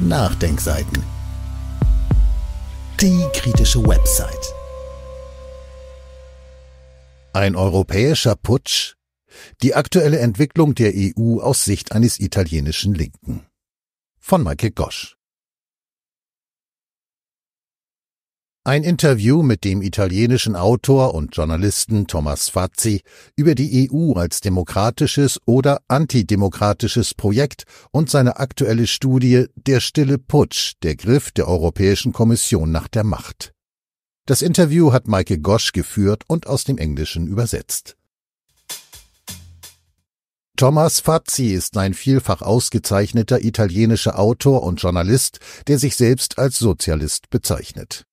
Nachdenkseiten. Die kritische Website. Ein europäischer Putsch? Die aktuelle Entwicklung der EU aus Sicht eines italienischen Linken. Von Maike Gosch. Ein Interview mit dem italienischen Autor und Journalisten Thomas Fazzi über die EU als demokratisches oder antidemokratisches Projekt und seine aktuelle Studie Der stille Putsch, der Griff der Europäischen Kommission nach der Macht. Das Interview hat Maike Gosch geführt und aus dem Englischen übersetzt. Thomas Fazzi ist ein vielfach ausgezeichneter italienischer Autor und Journalist, der sich selbst als Sozialist bezeichnet.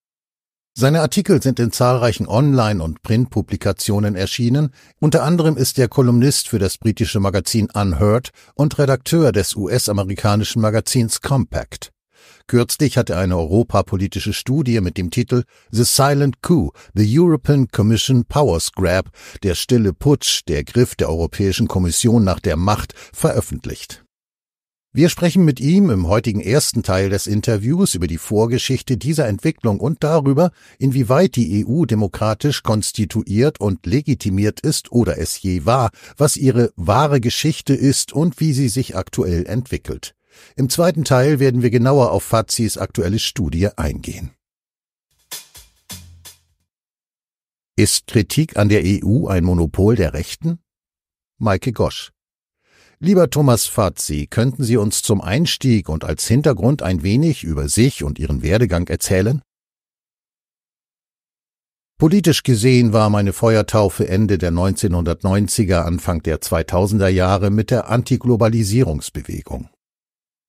Seine Artikel sind in zahlreichen Online- und Printpublikationen erschienen, unter anderem ist er Kolumnist für das britische Magazin Unheard und Redakteur des US-amerikanischen Magazins Compact. Kürzlich hat er eine europapolitische Studie mit dem Titel The Silent Coup, The European Commission Power Grab, der stille Putsch, der Griff der Europäischen Kommission nach der Macht, veröffentlicht wir sprechen mit ihm im heutigen ersten Teil des Interviews über die Vorgeschichte dieser Entwicklung und darüber, inwieweit die EU demokratisch konstituiert und legitimiert ist oder es je war, was ihre wahre Geschichte ist und wie sie sich aktuell entwickelt. Im zweiten Teil werden wir genauer auf Fazis aktuelle Studie eingehen. Ist Kritik an der EU ein Monopol der Rechten? Maike Gosch Lieber Thomas Fazzi, könnten Sie uns zum Einstieg und als Hintergrund ein wenig über sich und Ihren Werdegang erzählen? Politisch gesehen war meine Feuertaufe Ende der 1990er, Anfang der 2000er Jahre mit der Antiglobalisierungsbewegung.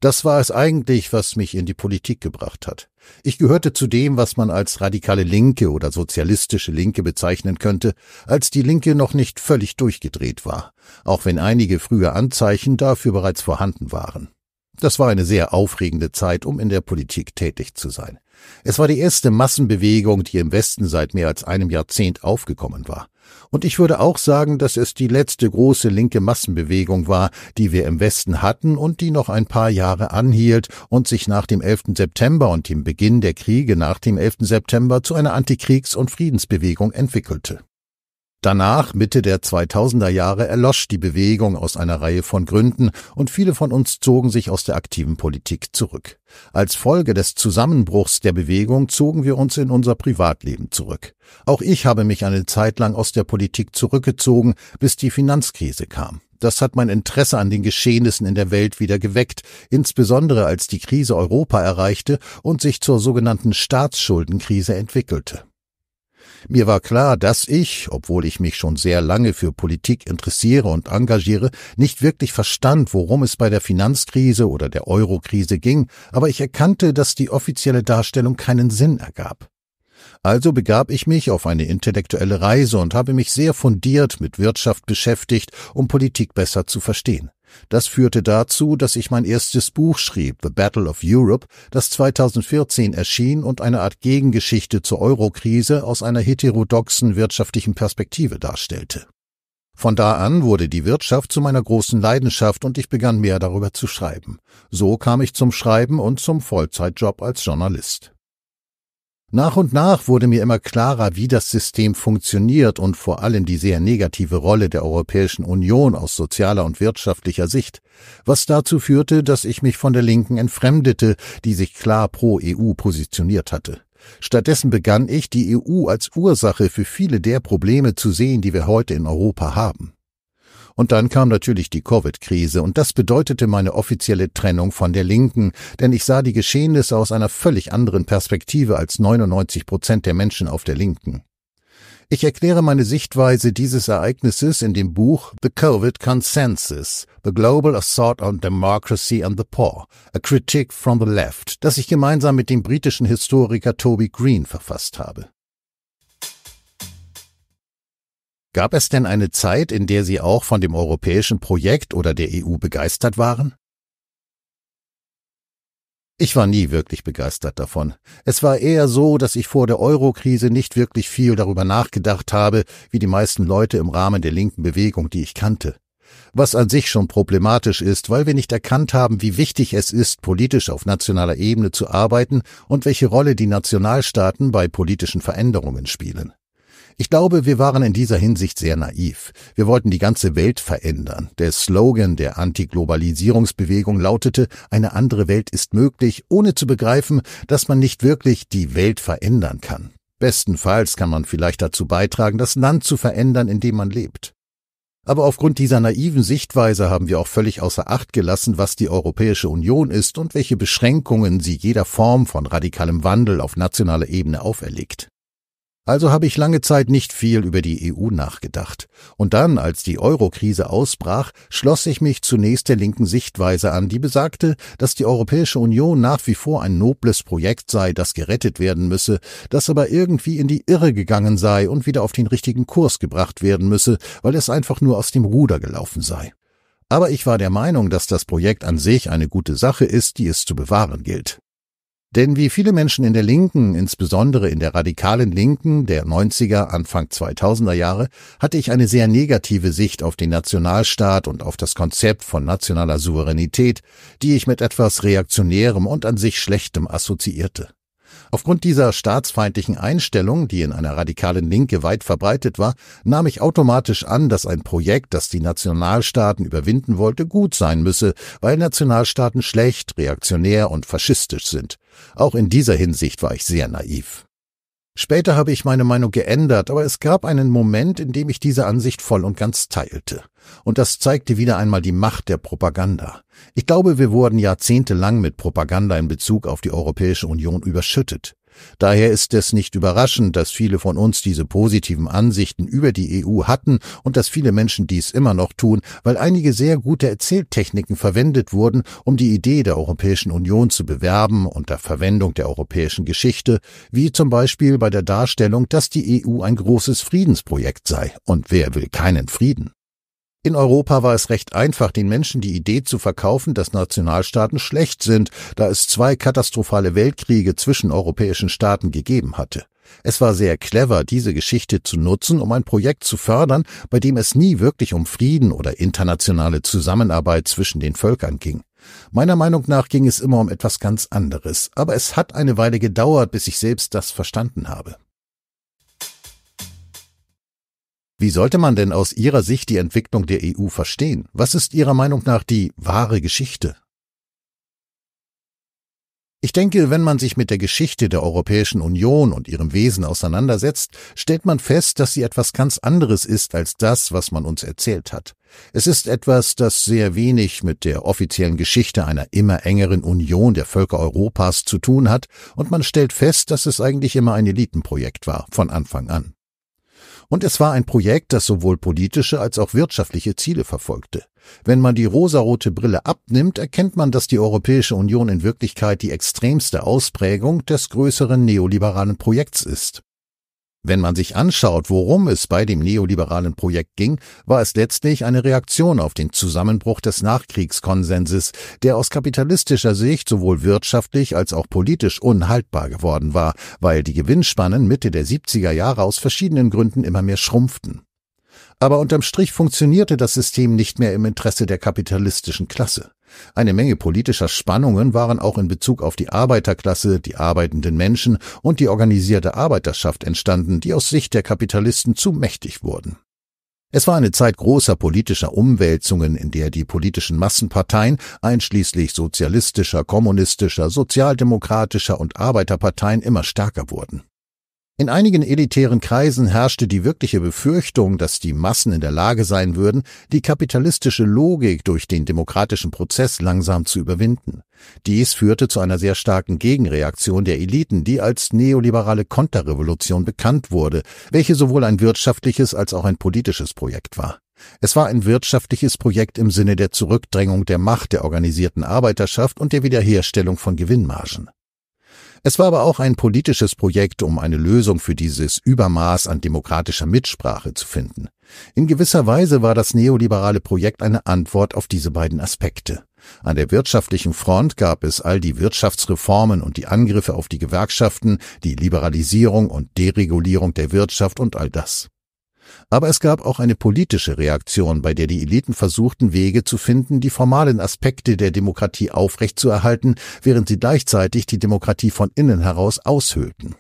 Das war es eigentlich, was mich in die Politik gebracht hat. Ich gehörte zu dem, was man als radikale Linke oder sozialistische Linke bezeichnen könnte, als die Linke noch nicht völlig durchgedreht war, auch wenn einige frühe Anzeichen dafür bereits vorhanden waren. Das war eine sehr aufregende Zeit, um in der Politik tätig zu sein. Es war die erste Massenbewegung, die im Westen seit mehr als einem Jahrzehnt aufgekommen war. Und ich würde auch sagen, dass es die letzte große linke Massenbewegung war, die wir im Westen hatten und die noch ein paar Jahre anhielt und sich nach dem 11. September und dem Beginn der Kriege nach dem 11. September zu einer Antikriegs- und Friedensbewegung entwickelte. Danach, Mitte der 2000er Jahre, erlosch die Bewegung aus einer Reihe von Gründen und viele von uns zogen sich aus der aktiven Politik zurück. Als Folge des Zusammenbruchs der Bewegung zogen wir uns in unser Privatleben zurück. Auch ich habe mich eine Zeit lang aus der Politik zurückgezogen, bis die Finanzkrise kam. Das hat mein Interesse an den Geschehnissen in der Welt wieder geweckt, insbesondere als die Krise Europa erreichte und sich zur sogenannten Staatsschuldenkrise entwickelte. Mir war klar, dass ich, obwohl ich mich schon sehr lange für Politik interessiere und engagiere, nicht wirklich verstand, worum es bei der Finanzkrise oder der Eurokrise ging, aber ich erkannte, dass die offizielle Darstellung keinen Sinn ergab. Also begab ich mich auf eine intellektuelle Reise und habe mich sehr fundiert mit Wirtschaft beschäftigt, um Politik besser zu verstehen. Das führte dazu, dass ich mein erstes Buch schrieb, The Battle of Europe, das 2014 erschien und eine Art Gegengeschichte zur Eurokrise aus einer heterodoxen wirtschaftlichen Perspektive darstellte. Von da an wurde die Wirtschaft zu meiner großen Leidenschaft und ich begann mehr darüber zu schreiben. So kam ich zum Schreiben und zum Vollzeitjob als Journalist. Nach und nach wurde mir immer klarer, wie das System funktioniert und vor allem die sehr negative Rolle der Europäischen Union aus sozialer und wirtschaftlicher Sicht, was dazu führte, dass ich mich von der Linken entfremdete, die sich klar pro EU positioniert hatte. Stattdessen begann ich, die EU als Ursache für viele der Probleme zu sehen, die wir heute in Europa haben. Und dann kam natürlich die Covid-Krise und das bedeutete meine offizielle Trennung von der Linken, denn ich sah die Geschehnisse aus einer völlig anderen Perspektive als 99 Prozent der Menschen auf der Linken. Ich erkläre meine Sichtweise dieses Ereignisses in dem Buch The Covid Consensus, The Global Assault on Democracy and the Poor, A Critique from the Left, das ich gemeinsam mit dem britischen Historiker Toby Green verfasst habe. Gab es denn eine Zeit, in der Sie auch von dem europäischen Projekt oder der EU begeistert waren? Ich war nie wirklich begeistert davon. Es war eher so, dass ich vor der Euro-Krise nicht wirklich viel darüber nachgedacht habe, wie die meisten Leute im Rahmen der linken Bewegung, die ich kannte. Was an sich schon problematisch ist, weil wir nicht erkannt haben, wie wichtig es ist, politisch auf nationaler Ebene zu arbeiten und welche Rolle die Nationalstaaten bei politischen Veränderungen spielen. Ich glaube, wir waren in dieser Hinsicht sehr naiv. Wir wollten die ganze Welt verändern. Der Slogan der Antiglobalisierungsbewegung lautete, eine andere Welt ist möglich, ohne zu begreifen, dass man nicht wirklich die Welt verändern kann. Bestenfalls kann man vielleicht dazu beitragen, das Land zu verändern, in dem man lebt. Aber aufgrund dieser naiven Sichtweise haben wir auch völlig außer Acht gelassen, was die Europäische Union ist und welche Beschränkungen sie jeder Form von radikalem Wandel auf nationaler Ebene auferlegt. Also habe ich lange Zeit nicht viel über die EU nachgedacht. Und dann, als die Euro-Krise ausbrach, schloss ich mich zunächst der linken Sichtweise an, die besagte, dass die Europäische Union nach wie vor ein nobles Projekt sei, das gerettet werden müsse, das aber irgendwie in die Irre gegangen sei und wieder auf den richtigen Kurs gebracht werden müsse, weil es einfach nur aus dem Ruder gelaufen sei. Aber ich war der Meinung, dass das Projekt an sich eine gute Sache ist, die es zu bewahren gilt. Denn wie viele Menschen in der Linken, insbesondere in der radikalen Linken der 90er, Anfang 2000er Jahre, hatte ich eine sehr negative Sicht auf den Nationalstaat und auf das Konzept von nationaler Souveränität, die ich mit etwas Reaktionärem und an sich Schlechtem assoziierte. Aufgrund dieser staatsfeindlichen Einstellung, die in einer radikalen Linke weit verbreitet war, nahm ich automatisch an, dass ein Projekt, das die Nationalstaaten überwinden wollte, gut sein müsse, weil Nationalstaaten schlecht, reaktionär und faschistisch sind. Auch in dieser Hinsicht war ich sehr naiv. Später habe ich meine Meinung geändert, aber es gab einen Moment, in dem ich diese Ansicht voll und ganz teilte. Und das zeigte wieder einmal die Macht der Propaganda. Ich glaube, wir wurden jahrzehntelang mit Propaganda in Bezug auf die Europäische Union überschüttet. Daher ist es nicht überraschend, dass viele von uns diese positiven Ansichten über die EU hatten und dass viele Menschen dies immer noch tun, weil einige sehr gute Erzähltechniken verwendet wurden, um die Idee der Europäischen Union zu bewerben unter Verwendung der europäischen Geschichte, wie zum Beispiel bei der Darstellung, dass die EU ein großes Friedensprojekt sei. Und wer will keinen Frieden? In Europa war es recht einfach, den Menschen die Idee zu verkaufen, dass Nationalstaaten schlecht sind, da es zwei katastrophale Weltkriege zwischen europäischen Staaten gegeben hatte. Es war sehr clever, diese Geschichte zu nutzen, um ein Projekt zu fördern, bei dem es nie wirklich um Frieden oder internationale Zusammenarbeit zwischen den Völkern ging. Meiner Meinung nach ging es immer um etwas ganz anderes, aber es hat eine Weile gedauert, bis ich selbst das verstanden habe. Wie sollte man denn aus Ihrer Sicht die Entwicklung der EU verstehen? Was ist Ihrer Meinung nach die wahre Geschichte? Ich denke, wenn man sich mit der Geschichte der Europäischen Union und ihrem Wesen auseinandersetzt, stellt man fest, dass sie etwas ganz anderes ist als das, was man uns erzählt hat. Es ist etwas, das sehr wenig mit der offiziellen Geschichte einer immer engeren Union der Völker Europas zu tun hat, und man stellt fest, dass es eigentlich immer ein Elitenprojekt war, von Anfang an. Und es war ein Projekt, das sowohl politische als auch wirtschaftliche Ziele verfolgte. Wenn man die rosarote Brille abnimmt, erkennt man, dass die Europäische Union in Wirklichkeit die extremste Ausprägung des größeren neoliberalen Projekts ist. Wenn man sich anschaut, worum es bei dem neoliberalen Projekt ging, war es letztlich eine Reaktion auf den Zusammenbruch des Nachkriegskonsenses, der aus kapitalistischer Sicht sowohl wirtschaftlich als auch politisch unhaltbar geworden war, weil die Gewinnspannen Mitte der 70er Jahre aus verschiedenen Gründen immer mehr schrumpften. Aber unterm Strich funktionierte das System nicht mehr im Interesse der kapitalistischen Klasse. Eine Menge politischer Spannungen waren auch in Bezug auf die Arbeiterklasse, die arbeitenden Menschen und die organisierte Arbeiterschaft entstanden, die aus Sicht der Kapitalisten zu mächtig wurden. Es war eine Zeit großer politischer Umwälzungen, in der die politischen Massenparteien, einschließlich sozialistischer, kommunistischer, sozialdemokratischer und Arbeiterparteien immer stärker wurden. In einigen elitären Kreisen herrschte die wirkliche Befürchtung, dass die Massen in der Lage sein würden, die kapitalistische Logik durch den demokratischen Prozess langsam zu überwinden. Dies führte zu einer sehr starken Gegenreaktion der Eliten, die als neoliberale Konterrevolution bekannt wurde, welche sowohl ein wirtschaftliches als auch ein politisches Projekt war. Es war ein wirtschaftliches Projekt im Sinne der Zurückdrängung der Macht der organisierten Arbeiterschaft und der Wiederherstellung von Gewinnmargen. Es war aber auch ein politisches Projekt, um eine Lösung für dieses Übermaß an demokratischer Mitsprache zu finden. In gewisser Weise war das neoliberale Projekt eine Antwort auf diese beiden Aspekte. An der wirtschaftlichen Front gab es all die Wirtschaftsreformen und die Angriffe auf die Gewerkschaften, die Liberalisierung und Deregulierung der Wirtschaft und all das. Aber es gab auch eine politische Reaktion, bei der die Eliten versuchten, Wege zu finden, die formalen Aspekte der Demokratie aufrechtzuerhalten, während sie gleichzeitig die Demokratie von innen heraus aushöhlten.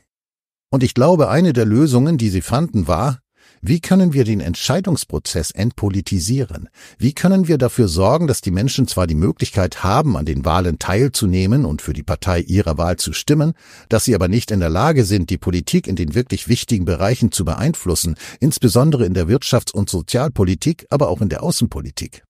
Und ich glaube, eine der Lösungen, die sie fanden, war, wie können wir den Entscheidungsprozess entpolitisieren? Wie können wir dafür sorgen, dass die Menschen zwar die Möglichkeit haben, an den Wahlen teilzunehmen und für die Partei ihrer Wahl zu stimmen, dass sie aber nicht in der Lage sind, die Politik in den wirklich wichtigen Bereichen zu beeinflussen, insbesondere in der Wirtschafts- und Sozialpolitik, aber auch in der Außenpolitik?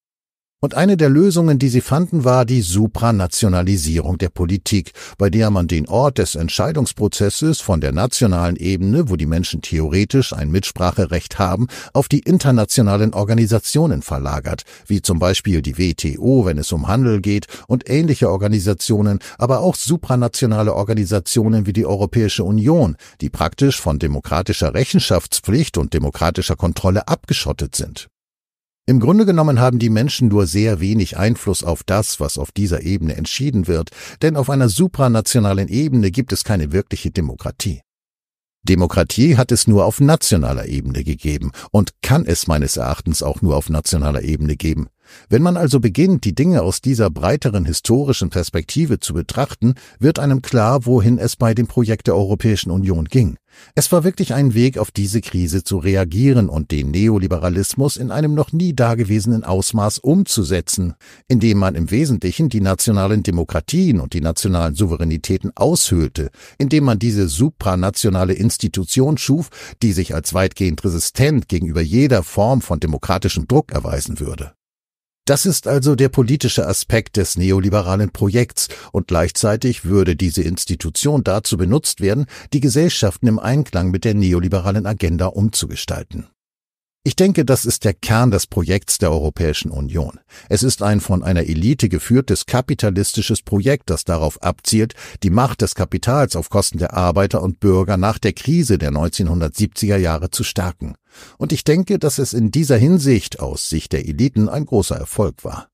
Und eine der Lösungen, die sie fanden, war die Supranationalisierung der Politik, bei der man den Ort des Entscheidungsprozesses von der nationalen Ebene, wo die Menschen theoretisch ein Mitspracherecht haben, auf die internationalen Organisationen verlagert, wie zum Beispiel die WTO, wenn es um Handel geht, und ähnliche Organisationen, aber auch supranationale Organisationen wie die Europäische Union, die praktisch von demokratischer Rechenschaftspflicht und demokratischer Kontrolle abgeschottet sind. Im Grunde genommen haben die Menschen nur sehr wenig Einfluss auf das, was auf dieser Ebene entschieden wird, denn auf einer supranationalen Ebene gibt es keine wirkliche Demokratie. Demokratie hat es nur auf nationaler Ebene gegeben und kann es meines Erachtens auch nur auf nationaler Ebene geben. Wenn man also beginnt, die Dinge aus dieser breiteren historischen Perspektive zu betrachten, wird einem klar, wohin es bei dem Projekt der Europäischen Union ging. Es war wirklich ein Weg, auf diese Krise zu reagieren und den Neoliberalismus in einem noch nie dagewesenen Ausmaß umzusetzen, indem man im Wesentlichen die nationalen Demokratien und die nationalen Souveränitäten aushöhlte, indem man diese supranationale Institution schuf, die sich als weitgehend resistent gegenüber jeder Form von demokratischem Druck erweisen würde. Das ist also der politische Aspekt des neoliberalen Projekts und gleichzeitig würde diese Institution dazu benutzt werden, die Gesellschaften im Einklang mit der neoliberalen Agenda umzugestalten. Ich denke, das ist der Kern des Projekts der Europäischen Union. Es ist ein von einer Elite geführtes kapitalistisches Projekt, das darauf abzielt, die Macht des Kapitals auf Kosten der Arbeiter und Bürger nach der Krise der 1970er Jahre zu stärken. Und ich denke, dass es in dieser Hinsicht aus Sicht der Eliten ein großer Erfolg war.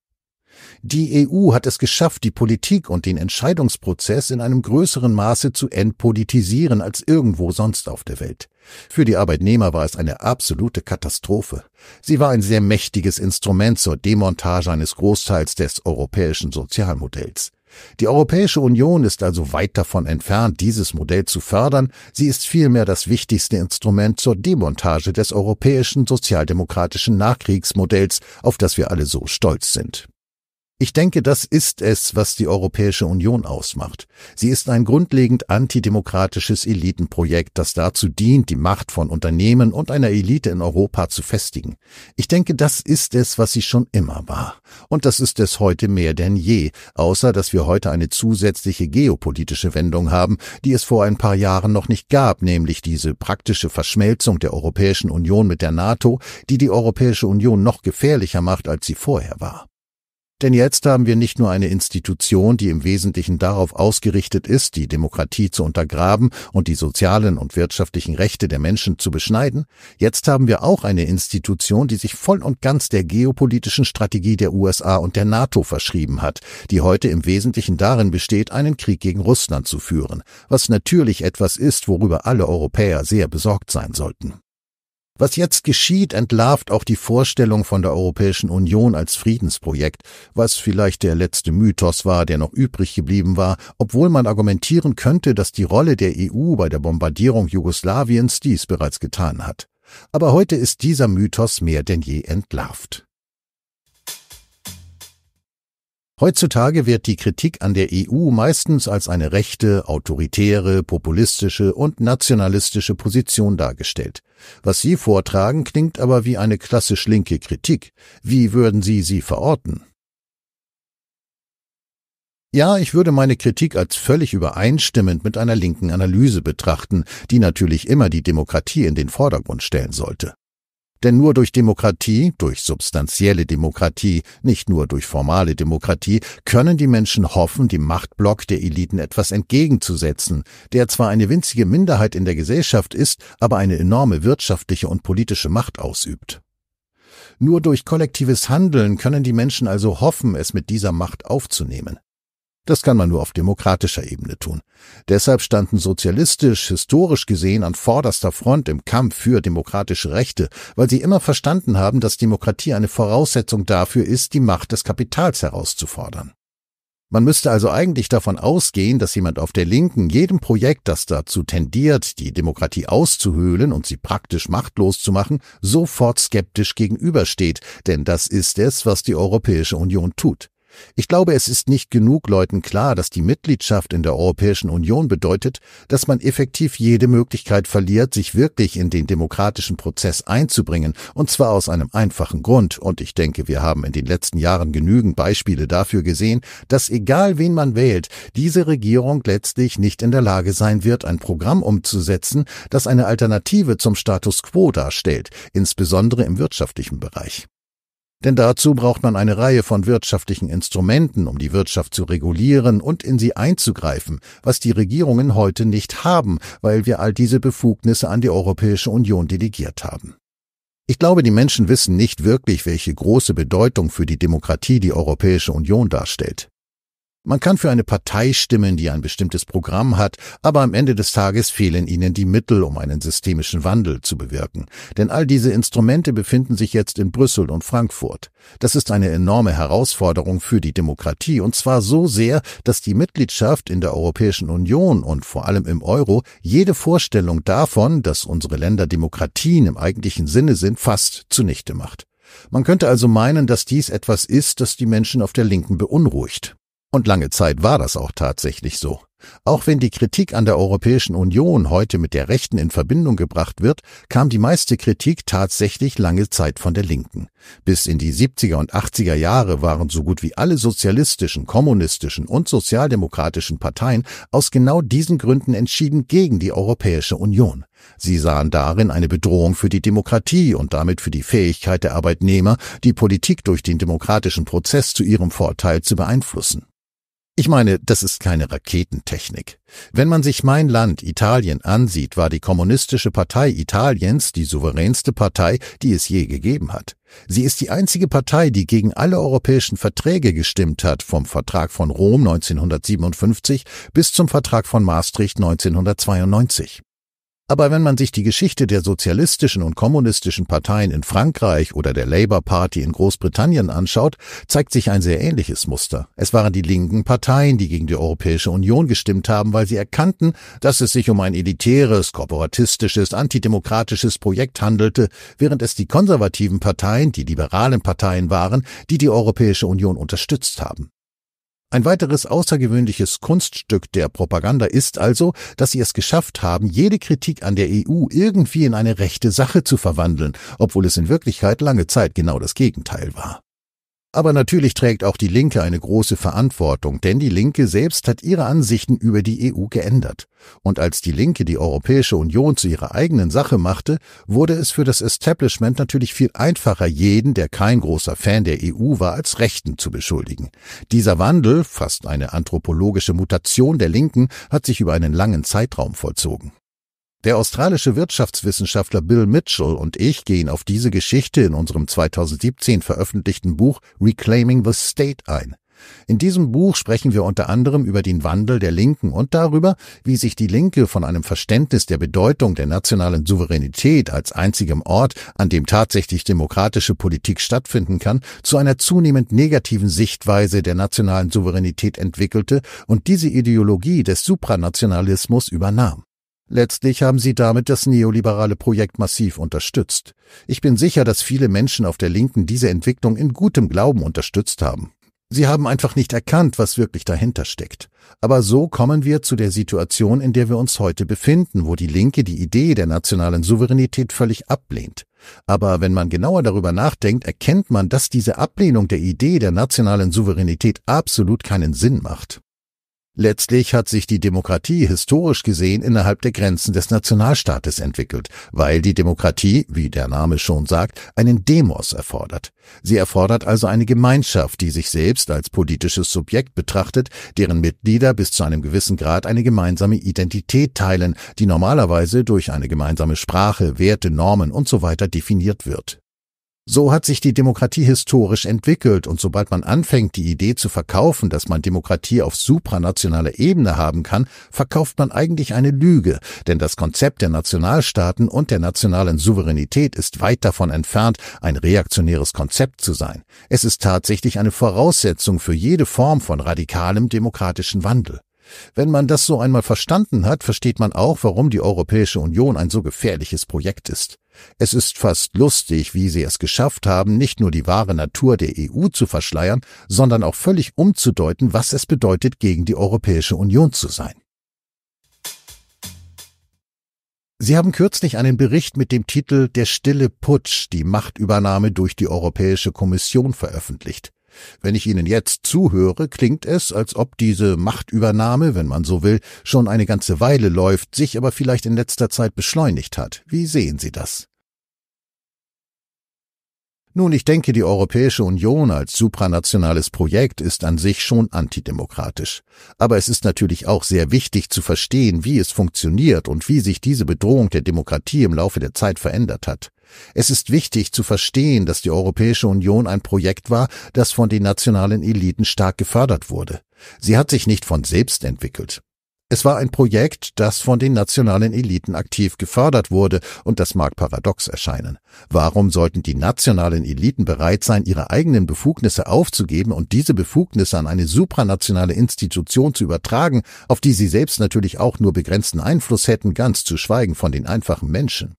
Die EU hat es geschafft, die Politik und den Entscheidungsprozess in einem größeren Maße zu entpolitisieren als irgendwo sonst auf der Welt. Für die Arbeitnehmer war es eine absolute Katastrophe. Sie war ein sehr mächtiges Instrument zur Demontage eines Großteils des europäischen Sozialmodells. Die Europäische Union ist also weit davon entfernt, dieses Modell zu fördern, sie ist vielmehr das wichtigste Instrument zur Demontage des europäischen sozialdemokratischen Nachkriegsmodells, auf das wir alle so stolz sind. Ich denke, das ist es, was die Europäische Union ausmacht. Sie ist ein grundlegend antidemokratisches Elitenprojekt, das dazu dient, die Macht von Unternehmen und einer Elite in Europa zu festigen. Ich denke, das ist es, was sie schon immer war. Und das ist es heute mehr denn je, außer dass wir heute eine zusätzliche geopolitische Wendung haben, die es vor ein paar Jahren noch nicht gab, nämlich diese praktische Verschmelzung der Europäischen Union mit der NATO, die die Europäische Union noch gefährlicher macht, als sie vorher war. Denn jetzt haben wir nicht nur eine Institution, die im Wesentlichen darauf ausgerichtet ist, die Demokratie zu untergraben und die sozialen und wirtschaftlichen Rechte der Menschen zu beschneiden, jetzt haben wir auch eine Institution, die sich voll und ganz der geopolitischen Strategie der USA und der NATO verschrieben hat, die heute im Wesentlichen darin besteht, einen Krieg gegen Russland zu führen, was natürlich etwas ist, worüber alle Europäer sehr besorgt sein sollten. Was jetzt geschieht, entlarvt auch die Vorstellung von der Europäischen Union als Friedensprojekt, was vielleicht der letzte Mythos war, der noch übrig geblieben war, obwohl man argumentieren könnte, dass die Rolle der EU bei der Bombardierung Jugoslawiens dies bereits getan hat. Aber heute ist dieser Mythos mehr denn je entlarvt. Heutzutage wird die Kritik an der EU meistens als eine rechte, autoritäre, populistische und nationalistische Position dargestellt. Was Sie vortragen, klingt aber wie eine klassisch linke Kritik. Wie würden Sie sie verorten? Ja, ich würde meine Kritik als völlig übereinstimmend mit einer linken Analyse betrachten, die natürlich immer die Demokratie in den Vordergrund stellen sollte. Denn nur durch Demokratie, durch substanzielle Demokratie, nicht nur durch formale Demokratie, können die Menschen hoffen, dem Machtblock der Eliten etwas entgegenzusetzen, der zwar eine winzige Minderheit in der Gesellschaft ist, aber eine enorme wirtschaftliche und politische Macht ausübt. Nur durch kollektives Handeln können die Menschen also hoffen, es mit dieser Macht aufzunehmen. Das kann man nur auf demokratischer Ebene tun. Deshalb standen sozialistisch, historisch gesehen an vorderster Front im Kampf für demokratische Rechte, weil sie immer verstanden haben, dass Demokratie eine Voraussetzung dafür ist, die Macht des Kapitals herauszufordern. Man müsste also eigentlich davon ausgehen, dass jemand auf der Linken jedem Projekt, das dazu tendiert, die Demokratie auszuhöhlen und sie praktisch machtlos zu machen, sofort skeptisch gegenübersteht, denn das ist es, was die Europäische Union tut. Ich glaube, es ist nicht genug Leuten klar, dass die Mitgliedschaft in der Europäischen Union bedeutet, dass man effektiv jede Möglichkeit verliert, sich wirklich in den demokratischen Prozess einzubringen, und zwar aus einem einfachen Grund, und ich denke, wir haben in den letzten Jahren genügend Beispiele dafür gesehen, dass egal wen man wählt, diese Regierung letztlich nicht in der Lage sein wird, ein Programm umzusetzen, das eine Alternative zum Status quo darstellt, insbesondere im wirtschaftlichen Bereich. Denn dazu braucht man eine Reihe von wirtschaftlichen Instrumenten, um die Wirtschaft zu regulieren und in sie einzugreifen, was die Regierungen heute nicht haben, weil wir all diese Befugnisse an die Europäische Union delegiert haben. Ich glaube, die Menschen wissen nicht wirklich, welche große Bedeutung für die Demokratie die Europäische Union darstellt. Man kann für eine Partei stimmen, die ein bestimmtes Programm hat, aber am Ende des Tages fehlen ihnen die Mittel, um einen systemischen Wandel zu bewirken. Denn all diese Instrumente befinden sich jetzt in Brüssel und Frankfurt. Das ist eine enorme Herausforderung für die Demokratie, und zwar so sehr, dass die Mitgliedschaft in der Europäischen Union und vor allem im Euro jede Vorstellung davon, dass unsere Länder Demokratien im eigentlichen Sinne sind, fast zunichte macht. Man könnte also meinen, dass dies etwas ist, das die Menschen auf der Linken beunruhigt. Und lange Zeit war das auch tatsächlich so. Auch wenn die Kritik an der Europäischen Union heute mit der Rechten in Verbindung gebracht wird, kam die meiste Kritik tatsächlich lange Zeit von der Linken. Bis in die 70er und 80er Jahre waren so gut wie alle sozialistischen, kommunistischen und sozialdemokratischen Parteien aus genau diesen Gründen entschieden gegen die Europäische Union. Sie sahen darin eine Bedrohung für die Demokratie und damit für die Fähigkeit der Arbeitnehmer, die Politik durch den demokratischen Prozess zu ihrem Vorteil zu beeinflussen. Ich meine, das ist keine Raketentechnik. Wenn man sich mein Land Italien ansieht, war die Kommunistische Partei Italiens die souveränste Partei, die es je gegeben hat. Sie ist die einzige Partei, die gegen alle europäischen Verträge gestimmt hat, vom Vertrag von Rom 1957 bis zum Vertrag von Maastricht 1992. Aber wenn man sich die Geschichte der sozialistischen und kommunistischen Parteien in Frankreich oder der Labour Party in Großbritannien anschaut, zeigt sich ein sehr ähnliches Muster. Es waren die linken Parteien, die gegen die Europäische Union gestimmt haben, weil sie erkannten, dass es sich um ein elitäres, korporatistisches, antidemokratisches Projekt handelte, während es die konservativen Parteien, die liberalen Parteien waren, die die Europäische Union unterstützt haben. Ein weiteres außergewöhnliches Kunststück der Propaganda ist also, dass sie es geschafft haben, jede Kritik an der EU irgendwie in eine rechte Sache zu verwandeln, obwohl es in Wirklichkeit lange Zeit genau das Gegenteil war. Aber natürlich trägt auch die Linke eine große Verantwortung, denn die Linke selbst hat ihre Ansichten über die EU geändert. Und als die Linke die Europäische Union zu ihrer eigenen Sache machte, wurde es für das Establishment natürlich viel einfacher, jeden, der kein großer Fan der EU war, als Rechten zu beschuldigen. Dieser Wandel, fast eine anthropologische Mutation der Linken, hat sich über einen langen Zeitraum vollzogen. Der australische Wirtschaftswissenschaftler Bill Mitchell und ich gehen auf diese Geschichte in unserem 2017 veröffentlichten Buch Reclaiming the State ein. In diesem Buch sprechen wir unter anderem über den Wandel der Linken und darüber, wie sich die Linke von einem Verständnis der Bedeutung der nationalen Souveränität als einzigem Ort, an dem tatsächlich demokratische Politik stattfinden kann, zu einer zunehmend negativen Sichtweise der nationalen Souveränität entwickelte und diese Ideologie des Supranationalismus übernahm. Letztlich haben sie damit das neoliberale Projekt massiv unterstützt. Ich bin sicher, dass viele Menschen auf der Linken diese Entwicklung in gutem Glauben unterstützt haben. Sie haben einfach nicht erkannt, was wirklich dahinter steckt. Aber so kommen wir zu der Situation, in der wir uns heute befinden, wo die Linke die Idee der nationalen Souveränität völlig ablehnt. Aber wenn man genauer darüber nachdenkt, erkennt man, dass diese Ablehnung der Idee der nationalen Souveränität absolut keinen Sinn macht. Letztlich hat sich die Demokratie historisch gesehen innerhalb der Grenzen des Nationalstaates entwickelt, weil die Demokratie, wie der Name schon sagt, einen Demos erfordert. Sie erfordert also eine Gemeinschaft, die sich selbst als politisches Subjekt betrachtet, deren Mitglieder bis zu einem gewissen Grad eine gemeinsame Identität teilen, die normalerweise durch eine gemeinsame Sprache, Werte, Normen usw. So definiert wird so hat sich die Demokratie historisch entwickelt und sobald man anfängt, die Idee zu verkaufen, dass man Demokratie auf supranationaler Ebene haben kann, verkauft man eigentlich eine Lüge, denn das Konzept der Nationalstaaten und der nationalen Souveränität ist weit davon entfernt, ein reaktionäres Konzept zu sein. Es ist tatsächlich eine Voraussetzung für jede Form von radikalem demokratischen Wandel. Wenn man das so einmal verstanden hat, versteht man auch, warum die Europäische Union ein so gefährliches Projekt ist. Es ist fast lustig, wie sie es geschafft haben, nicht nur die wahre Natur der EU zu verschleiern, sondern auch völlig umzudeuten, was es bedeutet, gegen die Europäische Union zu sein. Sie haben kürzlich einen Bericht mit dem Titel Der stille Putsch, die Machtübernahme durch die Europäische Kommission veröffentlicht. Wenn ich Ihnen jetzt zuhöre, klingt es, als ob diese Machtübernahme, wenn man so will, schon eine ganze Weile läuft, sich aber vielleicht in letzter Zeit beschleunigt hat. Wie sehen Sie das? Nun, ich denke, die Europäische Union als supranationales Projekt ist an sich schon antidemokratisch. Aber es ist natürlich auch sehr wichtig zu verstehen, wie es funktioniert und wie sich diese Bedrohung der Demokratie im Laufe der Zeit verändert hat. Es ist wichtig zu verstehen, dass die Europäische Union ein Projekt war, das von den nationalen Eliten stark gefördert wurde. Sie hat sich nicht von selbst entwickelt. Es war ein Projekt, das von den nationalen Eliten aktiv gefördert wurde, und das mag paradox erscheinen. Warum sollten die nationalen Eliten bereit sein, ihre eigenen Befugnisse aufzugeben und diese Befugnisse an eine supranationale Institution zu übertragen, auf die sie selbst natürlich auch nur begrenzten Einfluss hätten, ganz zu schweigen von den einfachen Menschen?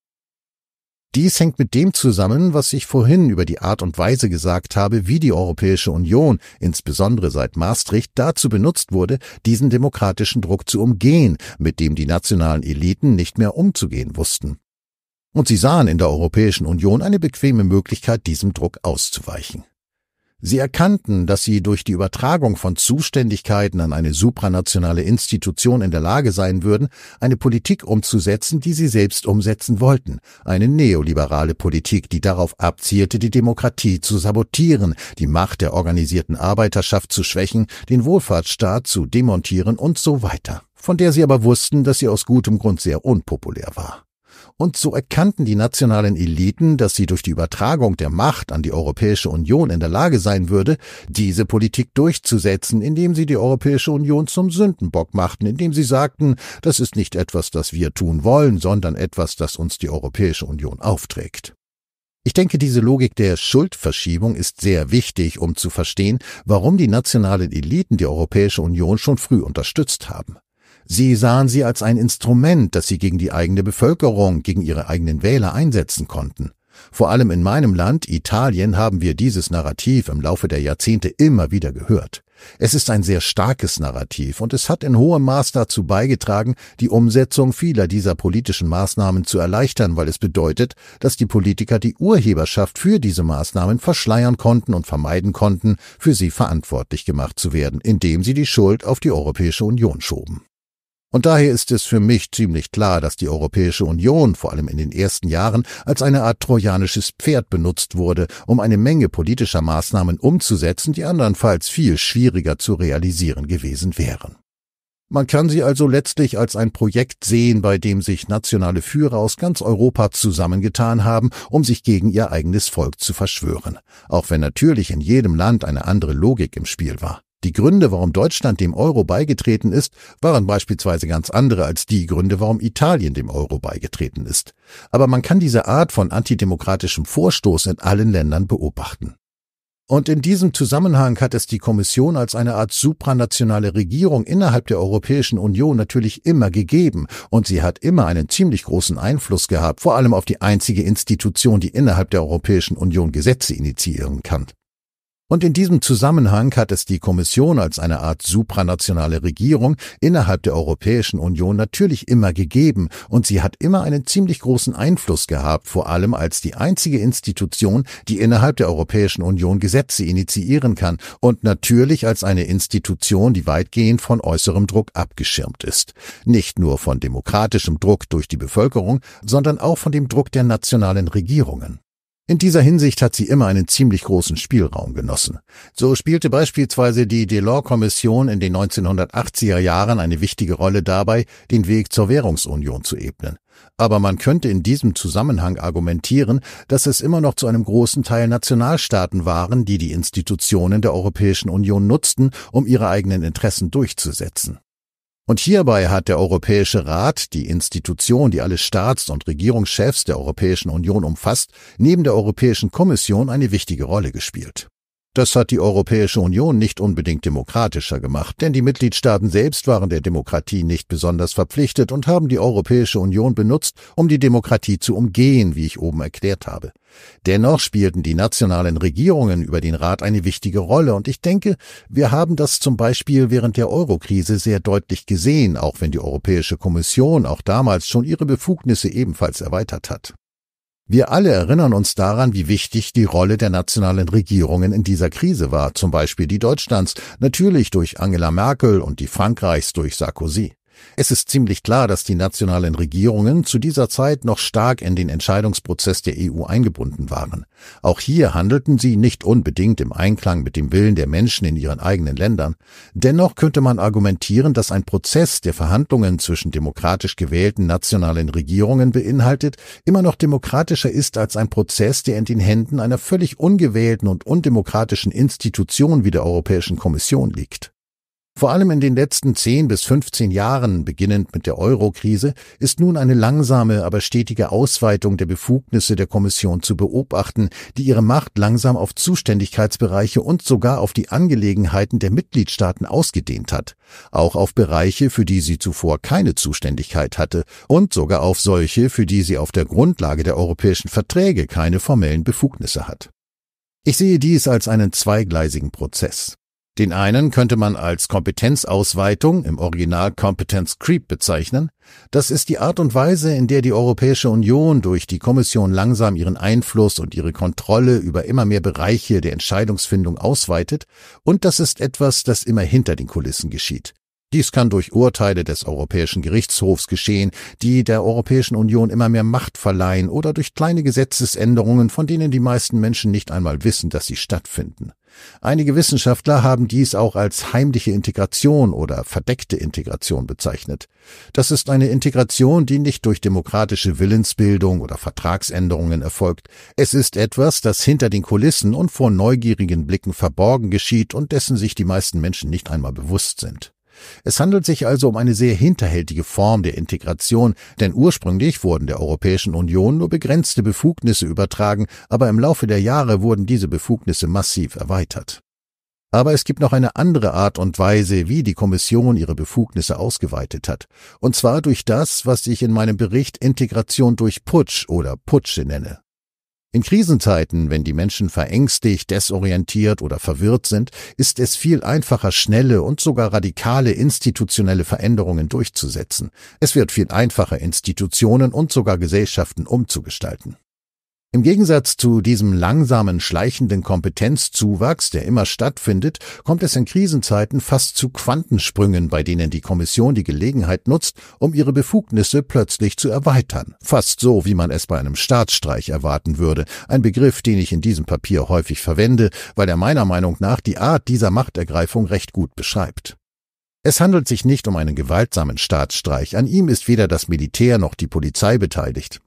Dies hängt mit dem zusammen, was ich vorhin über die Art und Weise gesagt habe, wie die Europäische Union, insbesondere seit Maastricht, dazu benutzt wurde, diesen demokratischen Druck zu umgehen, mit dem die nationalen Eliten nicht mehr umzugehen wussten. Und sie sahen in der Europäischen Union eine bequeme Möglichkeit, diesem Druck auszuweichen. Sie erkannten, dass sie durch die Übertragung von Zuständigkeiten an eine supranationale Institution in der Lage sein würden, eine Politik umzusetzen, die sie selbst umsetzen wollten, eine neoliberale Politik, die darauf abzielte, die Demokratie zu sabotieren, die Macht der organisierten Arbeiterschaft zu schwächen, den Wohlfahrtsstaat zu demontieren und so weiter, von der sie aber wussten, dass sie aus gutem Grund sehr unpopulär war und so erkannten die nationalen Eliten, dass sie durch die Übertragung der Macht an die Europäische Union in der Lage sein würde, diese Politik durchzusetzen, indem sie die Europäische Union zum Sündenbock machten, indem sie sagten, das ist nicht etwas, das wir tun wollen, sondern etwas, das uns die Europäische Union aufträgt. Ich denke, diese Logik der Schuldverschiebung ist sehr wichtig, um zu verstehen, warum die nationalen Eliten die Europäische Union schon früh unterstützt haben. Sie sahen sie als ein Instrument, das sie gegen die eigene Bevölkerung, gegen ihre eigenen Wähler einsetzen konnten. Vor allem in meinem Land, Italien, haben wir dieses Narrativ im Laufe der Jahrzehnte immer wieder gehört. Es ist ein sehr starkes Narrativ und es hat in hohem Maß dazu beigetragen, die Umsetzung vieler dieser politischen Maßnahmen zu erleichtern, weil es bedeutet, dass die Politiker die Urheberschaft für diese Maßnahmen verschleiern konnten und vermeiden konnten, für sie verantwortlich gemacht zu werden, indem sie die Schuld auf die Europäische Union schoben. Und daher ist es für mich ziemlich klar, dass die Europäische Union vor allem in den ersten Jahren als eine Art trojanisches Pferd benutzt wurde, um eine Menge politischer Maßnahmen umzusetzen, die andernfalls viel schwieriger zu realisieren gewesen wären. Man kann sie also letztlich als ein Projekt sehen, bei dem sich nationale Führer aus ganz Europa zusammengetan haben, um sich gegen ihr eigenes Volk zu verschwören, auch wenn natürlich in jedem Land eine andere Logik im Spiel war. Die Gründe, warum Deutschland dem Euro beigetreten ist, waren beispielsweise ganz andere als die Gründe, warum Italien dem Euro beigetreten ist. Aber man kann diese Art von antidemokratischem Vorstoß in allen Ländern beobachten. Und in diesem Zusammenhang hat es die Kommission als eine Art supranationale Regierung innerhalb der Europäischen Union natürlich immer gegeben, und sie hat immer einen ziemlich großen Einfluss gehabt, vor allem auf die einzige Institution, die innerhalb der Europäischen Union Gesetze initiieren kann. Und in diesem Zusammenhang hat es die Kommission als eine Art supranationale Regierung innerhalb der Europäischen Union natürlich immer gegeben und sie hat immer einen ziemlich großen Einfluss gehabt, vor allem als die einzige Institution, die innerhalb der Europäischen Union Gesetze initiieren kann und natürlich als eine Institution, die weitgehend von äußerem Druck abgeschirmt ist. Nicht nur von demokratischem Druck durch die Bevölkerung, sondern auch von dem Druck der nationalen Regierungen. In dieser Hinsicht hat sie immer einen ziemlich großen Spielraum genossen. So spielte beispielsweise die Delors-Kommission in den 1980er Jahren eine wichtige Rolle dabei, den Weg zur Währungsunion zu ebnen. Aber man könnte in diesem Zusammenhang argumentieren, dass es immer noch zu einem großen Teil Nationalstaaten waren, die die Institutionen der Europäischen Union nutzten, um ihre eigenen Interessen durchzusetzen. Und hierbei hat der Europäische Rat, die Institution, die alle Staats- und Regierungschefs der Europäischen Union umfasst, neben der Europäischen Kommission eine wichtige Rolle gespielt. Das hat die Europäische Union nicht unbedingt demokratischer gemacht, denn die Mitgliedstaaten selbst waren der Demokratie nicht besonders verpflichtet und haben die Europäische Union benutzt, um die Demokratie zu umgehen, wie ich oben erklärt habe. Dennoch spielten die nationalen Regierungen über den Rat eine wichtige Rolle, und ich denke, wir haben das zum Beispiel während der Eurokrise sehr deutlich gesehen, auch wenn die Europäische Kommission auch damals schon ihre Befugnisse ebenfalls erweitert hat. Wir alle erinnern uns daran, wie wichtig die Rolle der nationalen Regierungen in dieser Krise war, zum Beispiel die Deutschlands, natürlich durch Angela Merkel und die Frankreichs durch Sarkozy. Es ist ziemlich klar, dass die nationalen Regierungen zu dieser Zeit noch stark in den Entscheidungsprozess der EU eingebunden waren. Auch hier handelten sie nicht unbedingt im Einklang mit dem Willen der Menschen in ihren eigenen Ländern. Dennoch könnte man argumentieren, dass ein Prozess, der Verhandlungen zwischen demokratisch gewählten nationalen Regierungen beinhaltet, immer noch demokratischer ist als ein Prozess, der in den Händen einer völlig ungewählten und undemokratischen Institution wie der Europäischen Kommission liegt. Vor allem in den letzten 10 bis 15 Jahren, beginnend mit der Euro-Krise, ist nun eine langsame, aber stetige Ausweitung der Befugnisse der Kommission zu beobachten, die ihre Macht langsam auf Zuständigkeitsbereiche und sogar auf die Angelegenheiten der Mitgliedstaaten ausgedehnt hat, auch auf Bereiche, für die sie zuvor keine Zuständigkeit hatte und sogar auf solche, für die sie auf der Grundlage der europäischen Verträge keine formellen Befugnisse hat. Ich sehe dies als einen zweigleisigen Prozess. Den einen könnte man als Kompetenzausweitung, im Original Competence Creep bezeichnen. Das ist die Art und Weise, in der die Europäische Union durch die Kommission langsam ihren Einfluss und ihre Kontrolle über immer mehr Bereiche der Entscheidungsfindung ausweitet. Und das ist etwas, das immer hinter den Kulissen geschieht. Dies kann durch Urteile des Europäischen Gerichtshofs geschehen, die der Europäischen Union immer mehr Macht verleihen oder durch kleine Gesetzesänderungen, von denen die meisten Menschen nicht einmal wissen, dass sie stattfinden. Einige Wissenschaftler haben dies auch als heimliche Integration oder verdeckte Integration bezeichnet. Das ist eine Integration, die nicht durch demokratische Willensbildung oder Vertragsänderungen erfolgt. Es ist etwas, das hinter den Kulissen und vor neugierigen Blicken verborgen geschieht und dessen sich die meisten Menschen nicht einmal bewusst sind. Es handelt sich also um eine sehr hinterhältige Form der Integration, denn ursprünglich wurden der Europäischen Union nur begrenzte Befugnisse übertragen, aber im Laufe der Jahre wurden diese Befugnisse massiv erweitert. Aber es gibt noch eine andere Art und Weise, wie die Kommission ihre Befugnisse ausgeweitet hat, und zwar durch das, was ich in meinem Bericht Integration durch Putsch oder Putsche nenne. In Krisenzeiten, wenn die Menschen verängstigt, desorientiert oder verwirrt sind, ist es viel einfacher, schnelle und sogar radikale institutionelle Veränderungen durchzusetzen. Es wird viel einfacher, Institutionen und sogar Gesellschaften umzugestalten. Im Gegensatz zu diesem langsamen, schleichenden Kompetenzzuwachs, der immer stattfindet, kommt es in Krisenzeiten fast zu Quantensprüngen, bei denen die Kommission die Gelegenheit nutzt, um ihre Befugnisse plötzlich zu erweitern. Fast so, wie man es bei einem Staatsstreich erwarten würde. Ein Begriff, den ich in diesem Papier häufig verwende, weil er meiner Meinung nach die Art dieser Machtergreifung recht gut beschreibt. Es handelt sich nicht um einen gewaltsamen Staatsstreich. An ihm ist weder das Militär noch die Polizei beteiligt.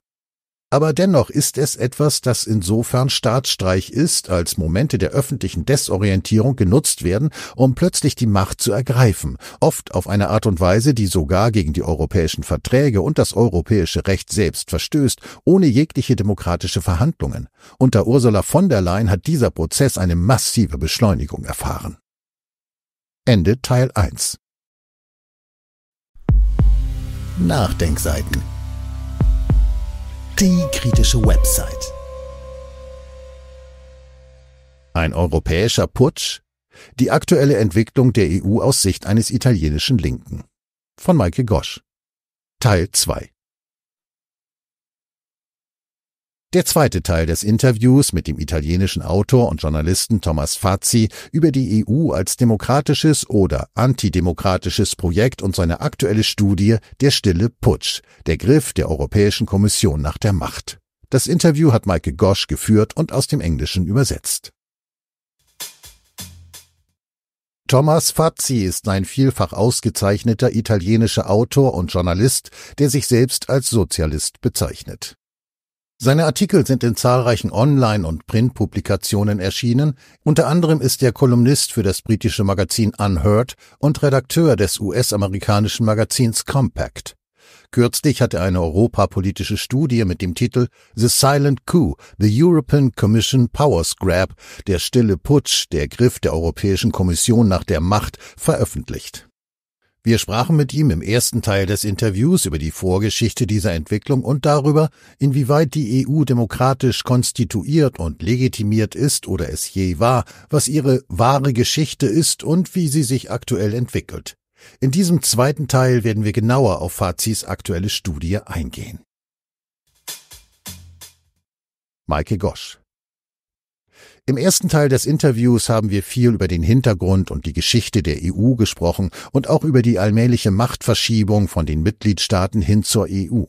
Aber dennoch ist es etwas, das insofern Staatsstreich ist, als Momente der öffentlichen Desorientierung genutzt werden, um plötzlich die Macht zu ergreifen, oft auf eine Art und Weise, die sogar gegen die europäischen Verträge und das europäische Recht selbst verstößt, ohne jegliche demokratische Verhandlungen. Unter Ursula von der Leyen hat dieser Prozess eine massive Beschleunigung erfahren. Ende Teil 1 Nachdenkseiten die kritische Website. Ein europäischer Putsch? Die aktuelle Entwicklung der EU aus Sicht eines italienischen Linken. Von Maike Gosch. Teil 2. Der zweite Teil des Interviews mit dem italienischen Autor und Journalisten Thomas Fazzi über die EU als demokratisches oder antidemokratisches Projekt und seine aktuelle Studie Der stille Putsch, der Griff der Europäischen Kommission nach der Macht. Das Interview hat Maike Gosch geführt und aus dem Englischen übersetzt. Thomas Fazzi ist ein vielfach ausgezeichneter italienischer Autor und Journalist, der sich selbst als Sozialist bezeichnet. Seine Artikel sind in zahlreichen Online- und Printpublikationen erschienen, unter anderem ist er Kolumnist für das britische Magazin Unheard und Redakteur des US-amerikanischen Magazins Compact. Kürzlich hat er eine europapolitische Studie mit dem Titel The Silent Coup, The European Commission Power Grab, der stille Putsch, der Griff der Europäischen Kommission nach der Macht veröffentlicht wir sprachen mit ihm im ersten Teil des Interviews über die Vorgeschichte dieser Entwicklung und darüber, inwieweit die EU demokratisch konstituiert und legitimiert ist oder es je war, was ihre wahre Geschichte ist und wie sie sich aktuell entwickelt. In diesem zweiten Teil werden wir genauer auf Fazis aktuelle Studie eingehen. Maike Gosch im ersten Teil des Interviews haben wir viel über den Hintergrund und die Geschichte der EU gesprochen und auch über die allmähliche Machtverschiebung von den Mitgliedstaaten hin zur EU.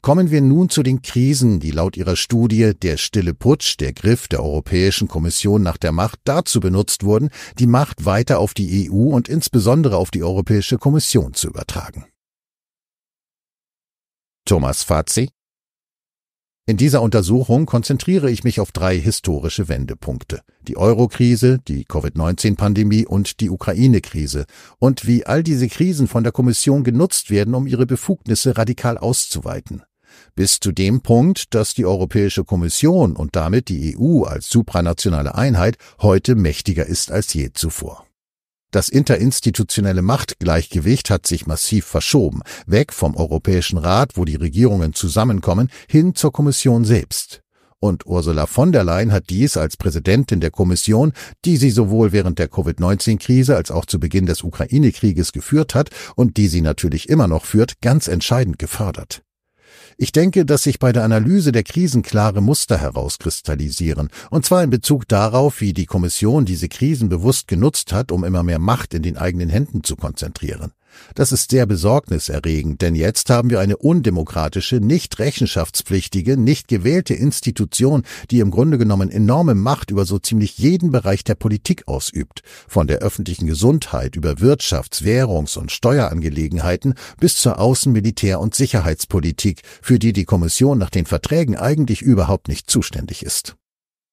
Kommen wir nun zu den Krisen, die laut ihrer Studie Der stille Putsch, der Griff der Europäischen Kommission nach der Macht dazu benutzt wurden, die Macht weiter auf die EU und insbesondere auf die Europäische Kommission zu übertragen. Thomas Fazzi in dieser Untersuchung konzentriere ich mich auf drei historische Wendepunkte. Die Euro-Krise, die Covid-19-Pandemie und die Ukraine-Krise und wie all diese Krisen von der Kommission genutzt werden, um ihre Befugnisse radikal auszuweiten. Bis zu dem Punkt, dass die Europäische Kommission und damit die EU als supranationale Einheit heute mächtiger ist als je zuvor. Das interinstitutionelle Machtgleichgewicht hat sich massiv verschoben, weg vom Europäischen Rat, wo die Regierungen zusammenkommen, hin zur Kommission selbst. Und Ursula von der Leyen hat dies als Präsidentin der Kommission, die sie sowohl während der Covid-19-Krise als auch zu Beginn des Ukraine-Krieges geführt hat und die sie natürlich immer noch führt, ganz entscheidend gefördert. Ich denke, dass sich bei der Analyse der Krisen klare Muster herauskristallisieren, und zwar in Bezug darauf, wie die Kommission diese Krisen bewusst genutzt hat, um immer mehr Macht in den eigenen Händen zu konzentrieren. Das ist sehr besorgniserregend, denn jetzt haben wir eine undemokratische, nicht rechenschaftspflichtige, nicht gewählte Institution, die im Grunde genommen enorme Macht über so ziemlich jeden Bereich der Politik ausübt, von der öffentlichen Gesundheit über Wirtschafts-, Währungs- und Steuerangelegenheiten bis zur Außen-, Militär- und Sicherheitspolitik, für die die Kommission nach den Verträgen eigentlich überhaupt nicht zuständig ist.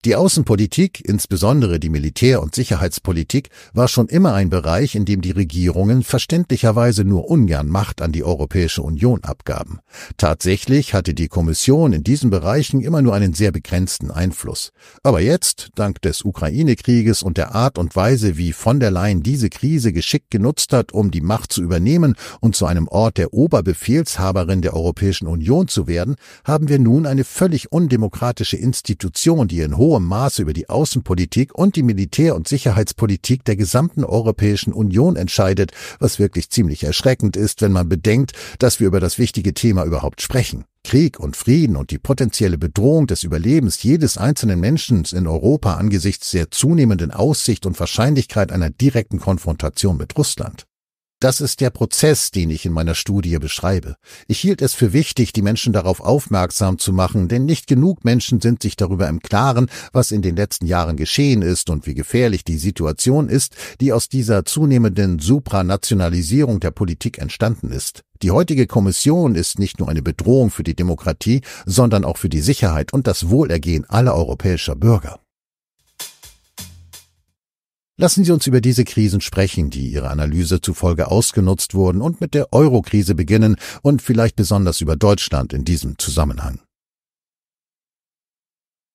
Die Außenpolitik, insbesondere die Militär- und Sicherheitspolitik, war schon immer ein Bereich, in dem die Regierungen verständlicherweise nur ungern Macht an die Europäische Union abgaben. Tatsächlich hatte die Kommission in diesen Bereichen immer nur einen sehr begrenzten Einfluss. Aber jetzt, dank des Ukraine-Krieges und der Art und Weise, wie von der Leyen diese Krise geschickt genutzt hat, um die Macht zu übernehmen und zu einem Ort der Oberbefehlshaberin der Europäischen Union zu werden, haben wir nun eine völlig undemokratische Institution, die in hohem Maße über die Außenpolitik und die Militär- und Sicherheitspolitik der gesamten Europäischen Union entscheidet, was wirklich ziemlich erschreckend ist, wenn man bedenkt, dass wir über das wichtige Thema überhaupt sprechen. Krieg und Frieden und die potenzielle Bedrohung des Überlebens jedes einzelnen Menschen in Europa angesichts der zunehmenden Aussicht und Wahrscheinlichkeit einer direkten Konfrontation mit Russland. Das ist der Prozess, den ich in meiner Studie beschreibe. Ich hielt es für wichtig, die Menschen darauf aufmerksam zu machen, denn nicht genug Menschen sind sich darüber im Klaren, was in den letzten Jahren geschehen ist und wie gefährlich die Situation ist, die aus dieser zunehmenden Supranationalisierung der Politik entstanden ist. Die heutige Kommission ist nicht nur eine Bedrohung für die Demokratie, sondern auch für die Sicherheit und das Wohlergehen aller europäischer Bürger. Lassen Sie uns über diese Krisen sprechen, die Ihrer Analyse zufolge ausgenutzt wurden und mit der Euro-Krise beginnen und vielleicht besonders über Deutschland in diesem Zusammenhang.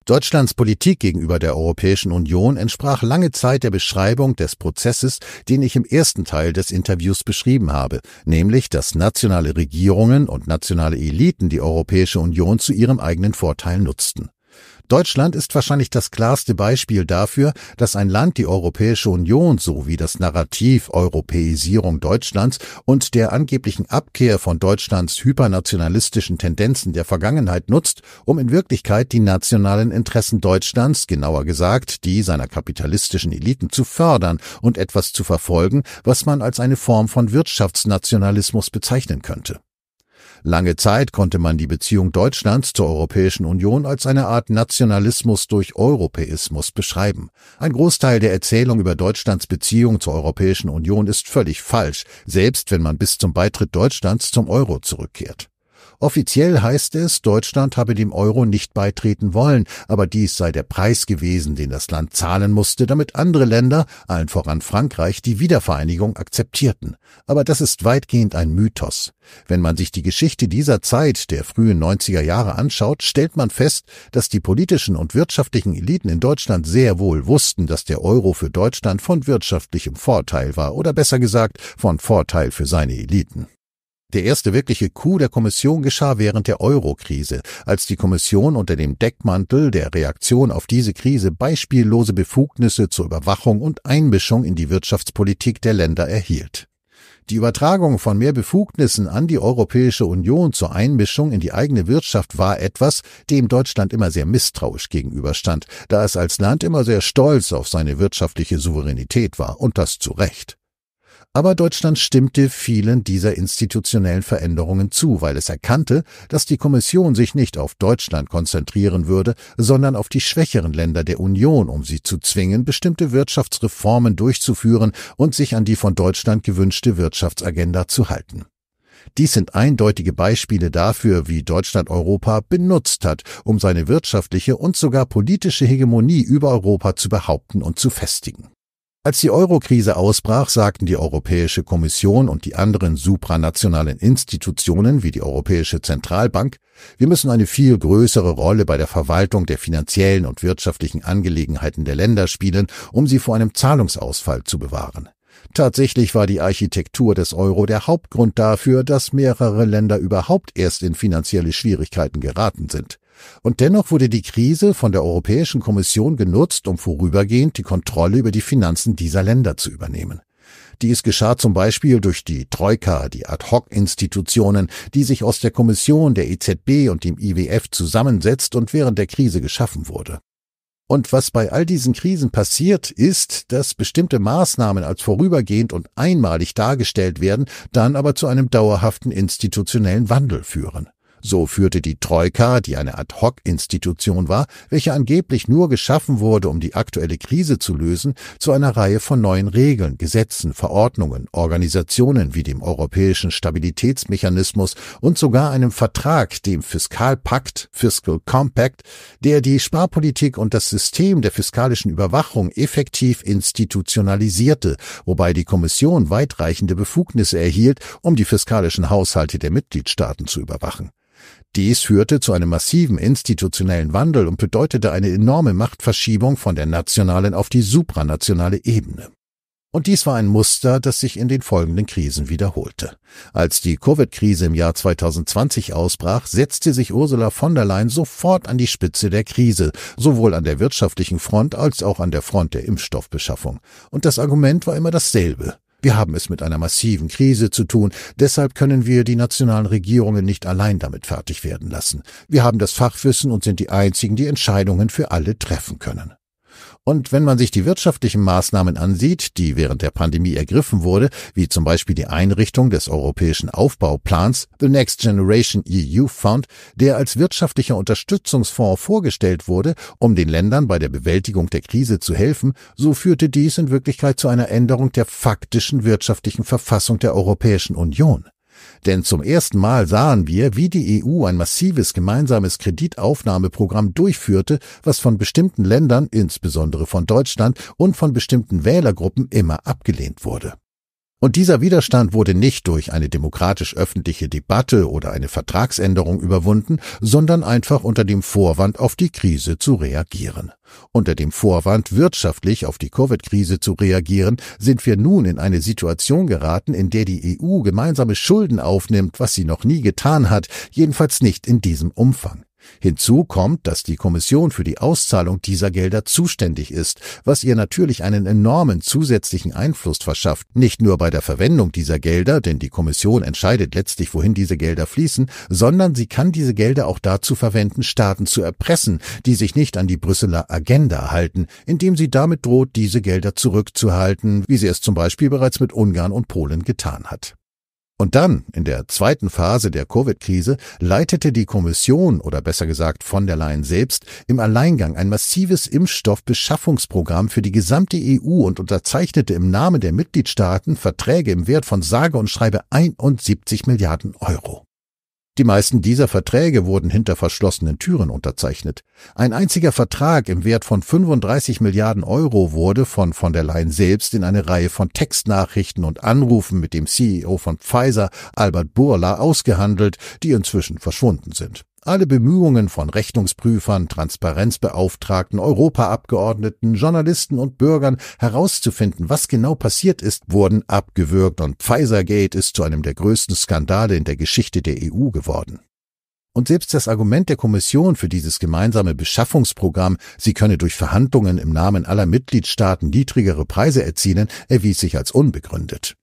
Deutschlands Politik gegenüber der Europäischen Union entsprach lange Zeit der Beschreibung des Prozesses, den ich im ersten Teil des Interviews beschrieben habe, nämlich dass nationale Regierungen und nationale Eliten die Europäische Union zu ihrem eigenen Vorteil nutzten. Deutschland ist wahrscheinlich das klarste Beispiel dafür, dass ein Land die Europäische Union sowie das Narrativ Europäisierung Deutschlands und der angeblichen Abkehr von Deutschlands hypernationalistischen Tendenzen der Vergangenheit nutzt, um in Wirklichkeit die nationalen Interessen Deutschlands, genauer gesagt die seiner kapitalistischen Eliten, zu fördern und etwas zu verfolgen, was man als eine Form von Wirtschaftsnationalismus bezeichnen könnte. Lange Zeit konnte man die Beziehung Deutschlands zur Europäischen Union als eine Art Nationalismus durch Europäismus beschreiben. Ein Großteil der Erzählung über Deutschlands Beziehung zur Europäischen Union ist völlig falsch, selbst wenn man bis zum Beitritt Deutschlands zum Euro zurückkehrt. Offiziell heißt es, Deutschland habe dem Euro nicht beitreten wollen, aber dies sei der Preis gewesen, den das Land zahlen musste, damit andere Länder, allen voran Frankreich, die Wiedervereinigung akzeptierten. Aber das ist weitgehend ein Mythos. Wenn man sich die Geschichte dieser Zeit, der frühen 90er Jahre, anschaut, stellt man fest, dass die politischen und wirtschaftlichen Eliten in Deutschland sehr wohl wussten, dass der Euro für Deutschland von wirtschaftlichem Vorteil war oder besser gesagt von Vorteil für seine Eliten. Der erste wirkliche Coup der Kommission geschah während der Euro-Krise, als die Kommission unter dem Deckmantel der Reaktion auf diese Krise beispiellose Befugnisse zur Überwachung und Einmischung in die Wirtschaftspolitik der Länder erhielt. Die Übertragung von mehr Befugnissen an die Europäische Union zur Einmischung in die eigene Wirtschaft war etwas, dem Deutschland immer sehr misstrauisch gegenüberstand, da es als Land immer sehr stolz auf seine wirtschaftliche Souveränität war, und das zu Recht. Aber Deutschland stimmte vielen dieser institutionellen Veränderungen zu, weil es erkannte, dass die Kommission sich nicht auf Deutschland konzentrieren würde, sondern auf die schwächeren Länder der Union, um sie zu zwingen, bestimmte Wirtschaftsreformen durchzuführen und sich an die von Deutschland gewünschte Wirtschaftsagenda zu halten. Dies sind eindeutige Beispiele dafür, wie Deutschland Europa benutzt hat, um seine wirtschaftliche und sogar politische Hegemonie über Europa zu behaupten und zu festigen. Als die Eurokrise ausbrach, sagten die Europäische Kommission und die anderen supranationalen Institutionen wie die Europäische Zentralbank, wir müssen eine viel größere Rolle bei der Verwaltung der finanziellen und wirtschaftlichen Angelegenheiten der Länder spielen, um sie vor einem Zahlungsausfall zu bewahren. Tatsächlich war die Architektur des Euro der Hauptgrund dafür, dass mehrere Länder überhaupt erst in finanzielle Schwierigkeiten geraten sind. Und dennoch wurde die Krise von der Europäischen Kommission genutzt, um vorübergehend die Kontrolle über die Finanzen dieser Länder zu übernehmen. Dies geschah zum Beispiel durch die Troika, die Ad-Hoc-Institutionen, die sich aus der Kommission, der EZB und dem IWF zusammensetzt und während der Krise geschaffen wurde. Und was bei all diesen Krisen passiert, ist, dass bestimmte Maßnahmen als vorübergehend und einmalig dargestellt werden, dann aber zu einem dauerhaften institutionellen Wandel führen. So führte die Troika, die eine Ad-hoc-Institution war, welche angeblich nur geschaffen wurde, um die aktuelle Krise zu lösen, zu einer Reihe von neuen Regeln, Gesetzen, Verordnungen, Organisationen wie dem Europäischen Stabilitätsmechanismus und sogar einem Vertrag, dem Fiskalpakt, Fiscal Compact, der die Sparpolitik und das System der fiskalischen Überwachung effektiv institutionalisierte, wobei die Kommission weitreichende Befugnisse erhielt, um die fiskalischen Haushalte der Mitgliedstaaten zu überwachen. Dies führte zu einem massiven institutionellen Wandel und bedeutete eine enorme Machtverschiebung von der nationalen auf die supranationale Ebene. Und dies war ein Muster, das sich in den folgenden Krisen wiederholte. Als die Covid-Krise im Jahr 2020 ausbrach, setzte sich Ursula von der Leyen sofort an die Spitze der Krise, sowohl an der wirtschaftlichen Front als auch an der Front der Impfstoffbeschaffung. Und das Argument war immer dasselbe. Wir haben es mit einer massiven Krise zu tun, deshalb können wir die nationalen Regierungen nicht allein damit fertig werden lassen. Wir haben das Fachwissen und sind die Einzigen, die Entscheidungen für alle treffen können. Und wenn man sich die wirtschaftlichen Maßnahmen ansieht, die während der Pandemie ergriffen wurde, wie zum Beispiel die Einrichtung des europäischen Aufbauplans The Next Generation EU Fund, der als wirtschaftlicher Unterstützungsfonds vorgestellt wurde, um den Ländern bei der Bewältigung der Krise zu helfen, so führte dies in Wirklichkeit zu einer Änderung der faktischen wirtschaftlichen Verfassung der Europäischen Union. Denn zum ersten Mal sahen wir, wie die EU ein massives gemeinsames Kreditaufnahmeprogramm durchführte, was von bestimmten Ländern, insbesondere von Deutschland und von bestimmten Wählergruppen immer abgelehnt wurde. Und dieser Widerstand wurde nicht durch eine demokratisch öffentliche Debatte oder eine Vertragsänderung überwunden, sondern einfach unter dem Vorwand auf die Krise zu reagieren. Unter dem Vorwand wirtschaftlich auf die Covid-Krise zu reagieren, sind wir nun in eine Situation geraten, in der die EU gemeinsame Schulden aufnimmt, was sie noch nie getan hat, jedenfalls nicht in diesem Umfang. Hinzu kommt, dass die Kommission für die Auszahlung dieser Gelder zuständig ist, was ihr natürlich einen enormen zusätzlichen Einfluss verschafft, nicht nur bei der Verwendung dieser Gelder, denn die Kommission entscheidet letztlich, wohin diese Gelder fließen, sondern sie kann diese Gelder auch dazu verwenden, Staaten zu erpressen, die sich nicht an die Brüsseler Agenda halten, indem sie damit droht, diese Gelder zurückzuhalten, wie sie es zum Beispiel bereits mit Ungarn und Polen getan hat. Und dann, in der zweiten Phase der Covid-Krise, leitete die Kommission oder besser gesagt von der Leyen selbst im Alleingang ein massives Impfstoffbeschaffungsprogramm für die gesamte EU und unterzeichnete im Namen der Mitgliedstaaten Verträge im Wert von sage und schreibe 71 Milliarden Euro. Die meisten dieser Verträge wurden hinter verschlossenen Türen unterzeichnet. Ein einziger Vertrag im Wert von 35 Milliarden Euro wurde von von der Leyen selbst in eine Reihe von Textnachrichten und Anrufen mit dem CEO von Pfizer, Albert Burla, ausgehandelt, die inzwischen verschwunden sind. Alle Bemühungen von Rechnungsprüfern, Transparenzbeauftragten, Europaabgeordneten, Journalisten und Bürgern herauszufinden, was genau passiert ist, wurden abgewürgt und Pfizergate ist zu einem der größten Skandale in der Geschichte der EU geworden. Und selbst das Argument der Kommission für dieses gemeinsame Beschaffungsprogramm, sie könne durch Verhandlungen im Namen aller Mitgliedstaaten niedrigere Preise erzielen, erwies sich als unbegründet.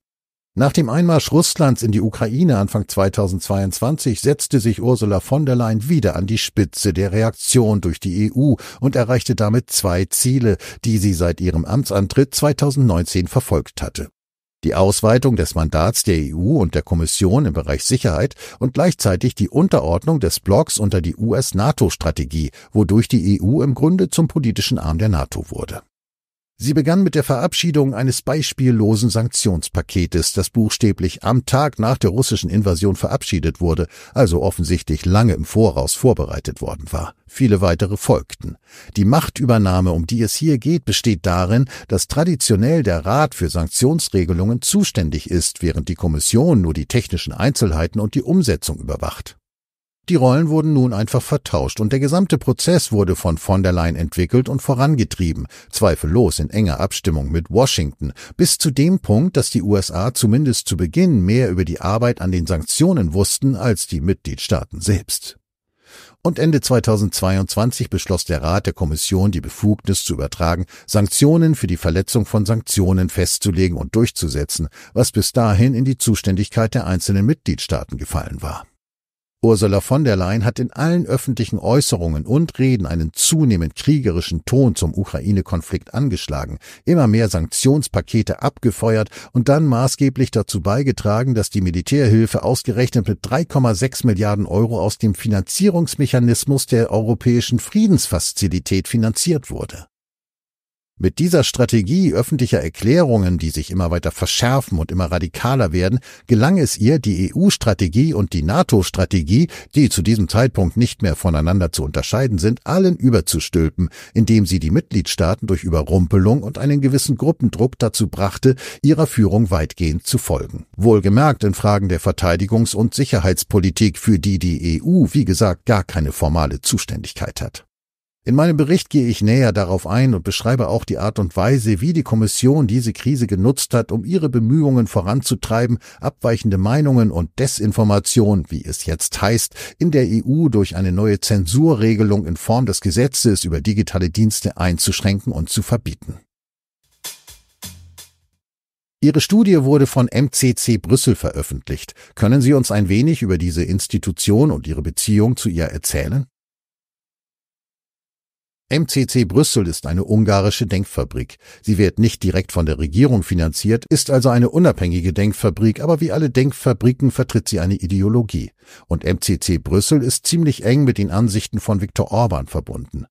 Nach dem Einmarsch Russlands in die Ukraine Anfang 2022 setzte sich Ursula von der Leyen wieder an die Spitze der Reaktion durch die EU und erreichte damit zwei Ziele, die sie seit ihrem Amtsantritt 2019 verfolgt hatte. Die Ausweitung des Mandats der EU und der Kommission im Bereich Sicherheit und gleichzeitig die Unterordnung des Blocks unter die US-NATO-Strategie, wodurch die EU im Grunde zum politischen Arm der NATO wurde. Sie begann mit der Verabschiedung eines beispiellosen Sanktionspaketes, das buchstäblich am Tag nach der russischen Invasion verabschiedet wurde, also offensichtlich lange im Voraus vorbereitet worden war. Viele weitere folgten. Die Machtübernahme, um die es hier geht, besteht darin, dass traditionell der Rat für Sanktionsregelungen zuständig ist, während die Kommission nur die technischen Einzelheiten und die Umsetzung überwacht. Die Rollen wurden nun einfach vertauscht und der gesamte Prozess wurde von von der Leyen entwickelt und vorangetrieben, zweifellos in enger Abstimmung mit Washington, bis zu dem Punkt, dass die USA zumindest zu Beginn mehr über die Arbeit an den Sanktionen wussten als die Mitgliedstaaten selbst. Und Ende 2022 beschloss der Rat der Kommission die Befugnis zu übertragen, Sanktionen für die Verletzung von Sanktionen festzulegen und durchzusetzen, was bis dahin in die Zuständigkeit der einzelnen Mitgliedstaaten gefallen war. Ursula von der Leyen hat in allen öffentlichen Äußerungen und Reden einen zunehmend kriegerischen Ton zum Ukraine-Konflikt angeschlagen, immer mehr Sanktionspakete abgefeuert und dann maßgeblich dazu beigetragen, dass die Militärhilfe ausgerechnet mit 3,6 Milliarden Euro aus dem Finanzierungsmechanismus der Europäischen Friedensfazilität finanziert wurde. Mit dieser Strategie öffentlicher Erklärungen, die sich immer weiter verschärfen und immer radikaler werden, gelang es ihr, die EU-Strategie und die NATO-Strategie, die zu diesem Zeitpunkt nicht mehr voneinander zu unterscheiden sind, allen überzustülpen, indem sie die Mitgliedstaaten durch Überrumpelung und einen gewissen Gruppendruck dazu brachte, ihrer Führung weitgehend zu folgen. Wohlgemerkt in Fragen der Verteidigungs- und Sicherheitspolitik, für die die EU, wie gesagt, gar keine formale Zuständigkeit hat. In meinem Bericht gehe ich näher darauf ein und beschreibe auch die Art und Weise, wie die Kommission diese Krise genutzt hat, um ihre Bemühungen voranzutreiben, abweichende Meinungen und Desinformation, wie es jetzt heißt, in der EU durch eine neue Zensurregelung in Form des Gesetzes über digitale Dienste einzuschränken und zu verbieten. Ihre Studie wurde von MCC Brüssel veröffentlicht. Können Sie uns ein wenig über diese Institution und ihre Beziehung zu ihr erzählen? MCC Brüssel ist eine ungarische Denkfabrik. Sie wird nicht direkt von der Regierung finanziert, ist also eine unabhängige Denkfabrik, aber wie alle Denkfabriken vertritt sie eine Ideologie. Und MCC Brüssel ist ziemlich eng mit den Ansichten von Viktor Orban verbunden.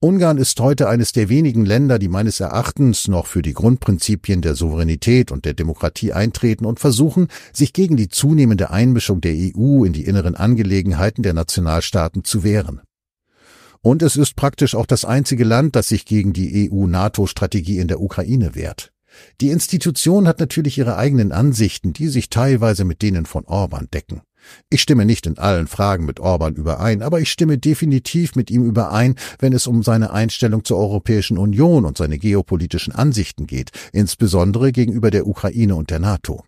Ungarn ist heute eines der wenigen Länder, die meines Erachtens noch für die Grundprinzipien der Souveränität und der Demokratie eintreten und versuchen, sich gegen die zunehmende Einmischung der EU in die inneren Angelegenheiten der Nationalstaaten zu wehren. Und es ist praktisch auch das einzige Land, das sich gegen die EU-NATO-Strategie in der Ukraine wehrt. Die Institution hat natürlich ihre eigenen Ansichten, die sich teilweise mit denen von Orban decken. Ich stimme nicht in allen Fragen mit Orban überein, aber ich stimme definitiv mit ihm überein, wenn es um seine Einstellung zur Europäischen Union und seine geopolitischen Ansichten geht, insbesondere gegenüber der Ukraine und der NATO.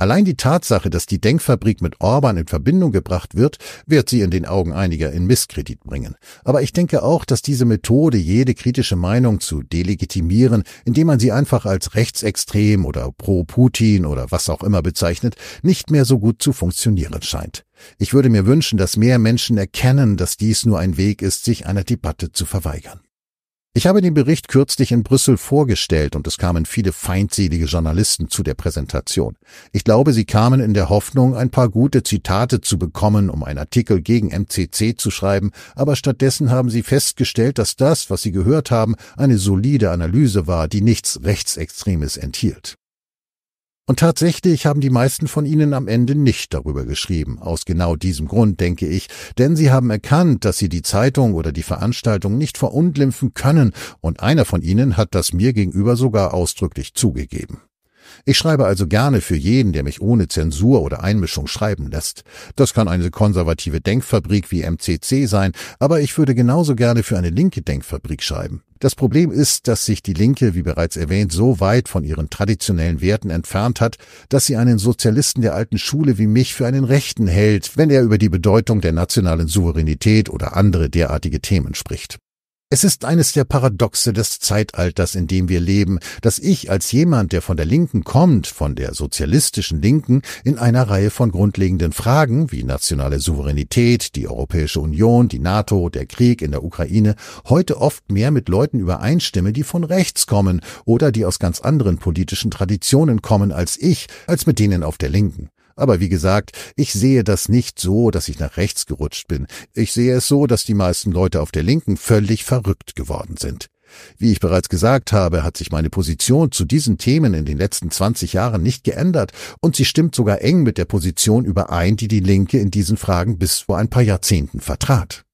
Allein die Tatsache, dass die Denkfabrik mit Orban in Verbindung gebracht wird, wird sie in den Augen einiger in Misskredit bringen. Aber ich denke auch, dass diese Methode, jede kritische Meinung zu delegitimieren, indem man sie einfach als rechtsextrem oder pro-Putin oder was auch immer bezeichnet, nicht mehr so gut zu funktionieren scheint. Ich würde mir wünschen, dass mehr Menschen erkennen, dass dies nur ein Weg ist, sich einer Debatte zu verweigern. Ich habe den Bericht kürzlich in Brüssel vorgestellt und es kamen viele feindselige Journalisten zu der Präsentation. Ich glaube, sie kamen in der Hoffnung, ein paar gute Zitate zu bekommen, um einen Artikel gegen MCC zu schreiben, aber stattdessen haben sie festgestellt, dass das, was sie gehört haben, eine solide Analyse war, die nichts Rechtsextremes enthielt. Und tatsächlich haben die meisten von ihnen am Ende nicht darüber geschrieben. Aus genau diesem Grund, denke ich. Denn sie haben erkannt, dass sie die Zeitung oder die Veranstaltung nicht verunglimpfen können. Und einer von ihnen hat das mir gegenüber sogar ausdrücklich zugegeben. Ich schreibe also gerne für jeden, der mich ohne Zensur oder Einmischung schreiben lässt. Das kann eine konservative Denkfabrik wie MCC sein, aber ich würde genauso gerne für eine linke Denkfabrik schreiben. Das Problem ist, dass sich die Linke, wie bereits erwähnt, so weit von ihren traditionellen Werten entfernt hat, dass sie einen Sozialisten der alten Schule wie mich für einen Rechten hält, wenn er über die Bedeutung der nationalen Souveränität oder andere derartige Themen spricht. Es ist eines der Paradoxe des Zeitalters, in dem wir leben, dass ich als jemand, der von der Linken kommt, von der sozialistischen Linken, in einer Reihe von grundlegenden Fragen wie nationale Souveränität, die Europäische Union, die NATO, der Krieg in der Ukraine, heute oft mehr mit Leuten übereinstimme, die von rechts kommen oder die aus ganz anderen politischen Traditionen kommen als ich, als mit denen auf der Linken. Aber wie gesagt, ich sehe das nicht so, dass ich nach rechts gerutscht bin. Ich sehe es so, dass die meisten Leute auf der Linken völlig verrückt geworden sind. Wie ich bereits gesagt habe, hat sich meine Position zu diesen Themen in den letzten 20 Jahren nicht geändert und sie stimmt sogar eng mit der Position überein, die die Linke in diesen Fragen bis vor ein paar Jahrzehnten vertrat.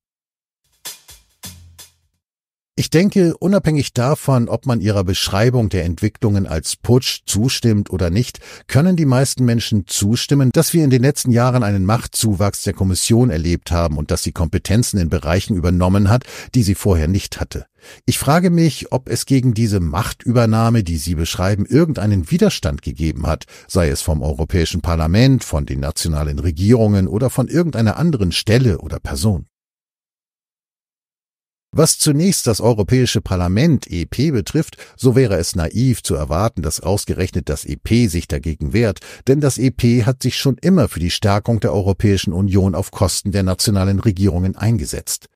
Ich denke, unabhängig davon, ob man ihrer Beschreibung der Entwicklungen als Putsch zustimmt oder nicht, können die meisten Menschen zustimmen, dass wir in den letzten Jahren einen Machtzuwachs der Kommission erlebt haben und dass sie Kompetenzen in Bereichen übernommen hat, die sie vorher nicht hatte. Ich frage mich, ob es gegen diese Machtübernahme, die Sie beschreiben, irgendeinen Widerstand gegeben hat, sei es vom Europäischen Parlament, von den nationalen Regierungen oder von irgendeiner anderen Stelle oder Person. Was zunächst das Europäische Parlament EP betrifft, so wäre es naiv zu erwarten, dass ausgerechnet das EP sich dagegen wehrt, denn das EP hat sich schon immer für die Stärkung der Europäischen Union auf Kosten der nationalen Regierungen eingesetzt.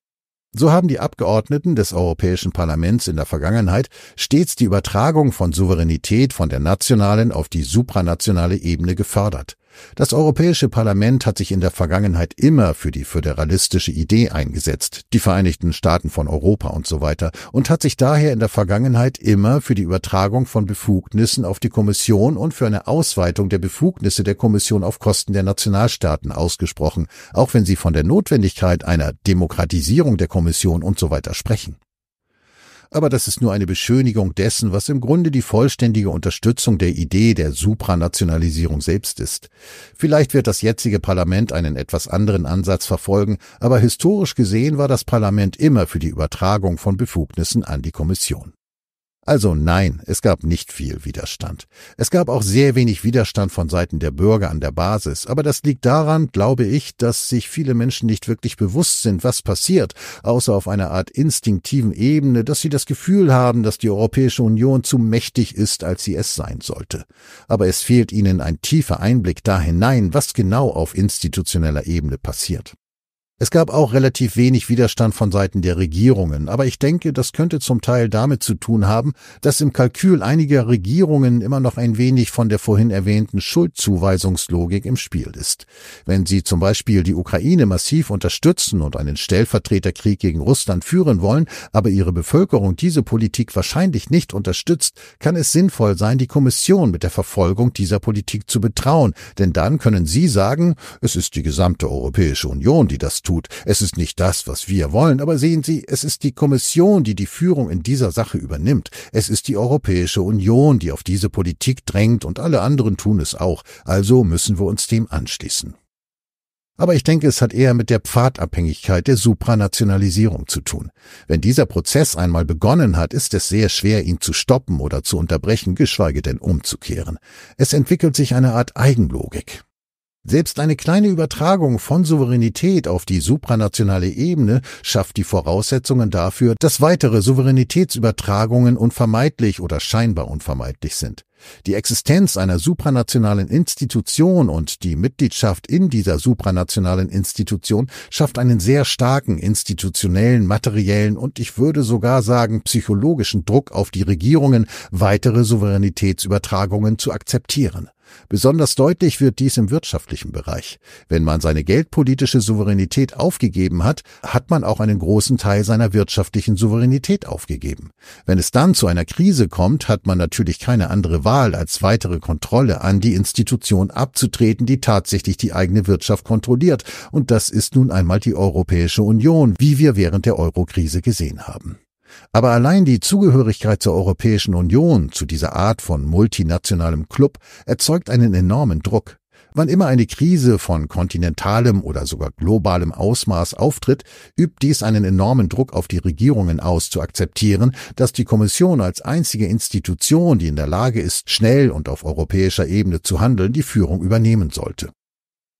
So haben die Abgeordneten des Europäischen Parlaments in der Vergangenheit stets die Übertragung von Souveränität von der nationalen auf die supranationale Ebene gefördert. Das Europäische Parlament hat sich in der Vergangenheit immer für die föderalistische Idee eingesetzt, die Vereinigten Staaten von Europa und so weiter, und hat sich daher in der Vergangenheit immer für die Übertragung von Befugnissen auf die Kommission und für eine Ausweitung der Befugnisse der Kommission auf Kosten der Nationalstaaten ausgesprochen, auch wenn sie von der Notwendigkeit einer Demokratisierung der Kommission und so weiter sprechen aber das ist nur eine Beschönigung dessen, was im Grunde die vollständige Unterstützung der Idee der Supranationalisierung selbst ist. Vielleicht wird das jetzige Parlament einen etwas anderen Ansatz verfolgen, aber historisch gesehen war das Parlament immer für die Übertragung von Befugnissen an die Kommission. Also nein, es gab nicht viel Widerstand. Es gab auch sehr wenig Widerstand von Seiten der Bürger an der Basis, aber das liegt daran, glaube ich, dass sich viele Menschen nicht wirklich bewusst sind, was passiert, außer auf einer Art instinktiven Ebene, dass sie das Gefühl haben, dass die Europäische Union zu mächtig ist, als sie es sein sollte. Aber es fehlt ihnen ein tiefer Einblick da hinein, was genau auf institutioneller Ebene passiert. Es gab auch relativ wenig Widerstand von Seiten der Regierungen, aber ich denke, das könnte zum Teil damit zu tun haben, dass im Kalkül einiger Regierungen immer noch ein wenig von der vorhin erwähnten Schuldzuweisungslogik im Spiel ist. Wenn sie zum Beispiel die Ukraine massiv unterstützen und einen Stellvertreterkrieg gegen Russland führen wollen, aber ihre Bevölkerung diese Politik wahrscheinlich nicht unterstützt, kann es sinnvoll sein, die Kommission mit der Verfolgung dieser Politik zu betrauen, denn dann können sie sagen, es ist die gesamte Europäische Union, die das tut. Es ist nicht das, was wir wollen, aber sehen Sie, es ist die Kommission, die die Führung in dieser Sache übernimmt. Es ist die Europäische Union, die auf diese Politik drängt und alle anderen tun es auch. Also müssen wir uns dem anschließen. Aber ich denke, es hat eher mit der Pfadabhängigkeit der Supranationalisierung zu tun. Wenn dieser Prozess einmal begonnen hat, ist es sehr schwer, ihn zu stoppen oder zu unterbrechen, geschweige denn umzukehren. Es entwickelt sich eine Art Eigenlogik. Selbst eine kleine Übertragung von Souveränität auf die supranationale Ebene schafft die Voraussetzungen dafür, dass weitere Souveränitätsübertragungen unvermeidlich oder scheinbar unvermeidlich sind. Die Existenz einer supranationalen Institution und die Mitgliedschaft in dieser supranationalen Institution schafft einen sehr starken institutionellen, materiellen und ich würde sogar sagen psychologischen Druck auf die Regierungen, weitere Souveränitätsübertragungen zu akzeptieren. Besonders deutlich wird dies im wirtschaftlichen Bereich. Wenn man seine geldpolitische Souveränität aufgegeben hat, hat man auch einen großen Teil seiner wirtschaftlichen Souveränität aufgegeben. Wenn es dann zu einer Krise kommt, hat man natürlich keine andere Wahl, als weitere Kontrolle an die Institution abzutreten, die tatsächlich die eigene Wirtschaft kontrolliert. Und das ist nun einmal die Europäische Union, wie wir während der Eurokrise gesehen haben. Aber allein die Zugehörigkeit zur Europäischen Union, zu dieser Art von multinationalem Club, erzeugt einen enormen Druck. Wann immer eine Krise von kontinentalem oder sogar globalem Ausmaß auftritt, übt dies einen enormen Druck auf die Regierungen aus, zu akzeptieren, dass die Kommission als einzige Institution, die in der Lage ist, schnell und auf europäischer Ebene zu handeln, die Führung übernehmen sollte.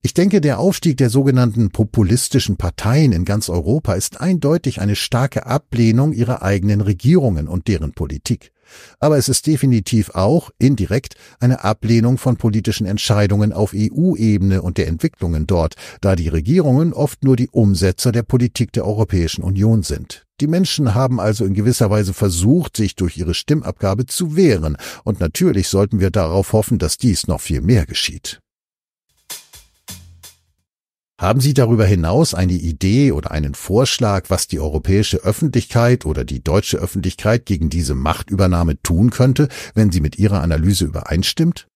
Ich denke, der Aufstieg der sogenannten populistischen Parteien in ganz Europa ist eindeutig eine starke Ablehnung ihrer eigenen Regierungen und deren Politik. Aber es ist definitiv auch, indirekt, eine Ablehnung von politischen Entscheidungen auf EU-Ebene und der Entwicklungen dort, da die Regierungen oft nur die Umsetzer der Politik der Europäischen Union sind. Die Menschen haben also in gewisser Weise versucht, sich durch ihre Stimmabgabe zu wehren, und natürlich sollten wir darauf hoffen, dass dies noch viel mehr geschieht. Haben Sie darüber hinaus eine Idee oder einen Vorschlag, was die europäische Öffentlichkeit oder die deutsche Öffentlichkeit gegen diese Machtübernahme tun könnte, wenn sie mit Ihrer Analyse übereinstimmt?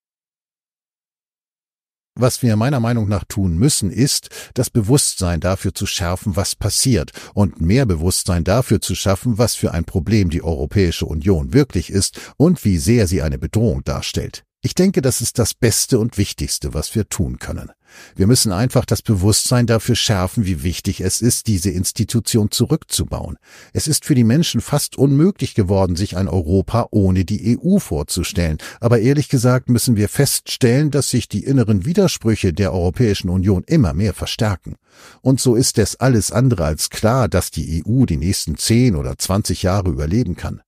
Was wir meiner Meinung nach tun müssen, ist, das Bewusstsein dafür zu schärfen, was passiert, und mehr Bewusstsein dafür zu schaffen, was für ein Problem die Europäische Union wirklich ist und wie sehr sie eine Bedrohung darstellt. Ich denke, das ist das Beste und Wichtigste, was wir tun können. Wir müssen einfach das Bewusstsein dafür schärfen, wie wichtig es ist, diese Institution zurückzubauen. Es ist für die Menschen fast unmöglich geworden, sich ein Europa ohne die EU vorzustellen. Aber ehrlich gesagt müssen wir feststellen, dass sich die inneren Widersprüche der Europäischen Union immer mehr verstärken. Und so ist es alles andere als klar, dass die EU die nächsten zehn oder zwanzig Jahre überleben kann.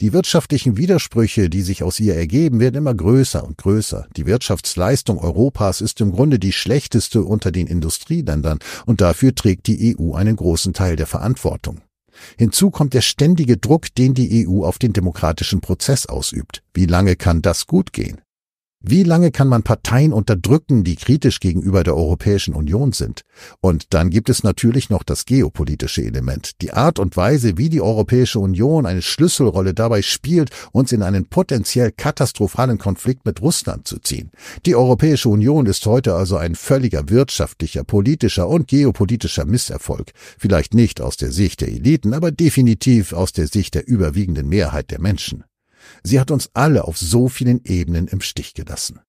Die wirtschaftlichen Widersprüche, die sich aus ihr ergeben, werden immer größer und größer. Die Wirtschaftsleistung Europas ist im Grunde die schlechteste unter den Industrieländern und dafür trägt die EU einen großen Teil der Verantwortung. Hinzu kommt der ständige Druck, den die EU auf den demokratischen Prozess ausübt. Wie lange kann das gut gehen? Wie lange kann man Parteien unterdrücken, die kritisch gegenüber der Europäischen Union sind? Und dann gibt es natürlich noch das geopolitische Element, die Art und Weise, wie die Europäische Union eine Schlüsselrolle dabei spielt, uns in einen potenziell katastrophalen Konflikt mit Russland zu ziehen. Die Europäische Union ist heute also ein völliger wirtschaftlicher, politischer und geopolitischer Misserfolg. Vielleicht nicht aus der Sicht der Eliten, aber definitiv aus der Sicht der überwiegenden Mehrheit der Menschen. Sie hat uns alle auf so vielen Ebenen im Stich gelassen.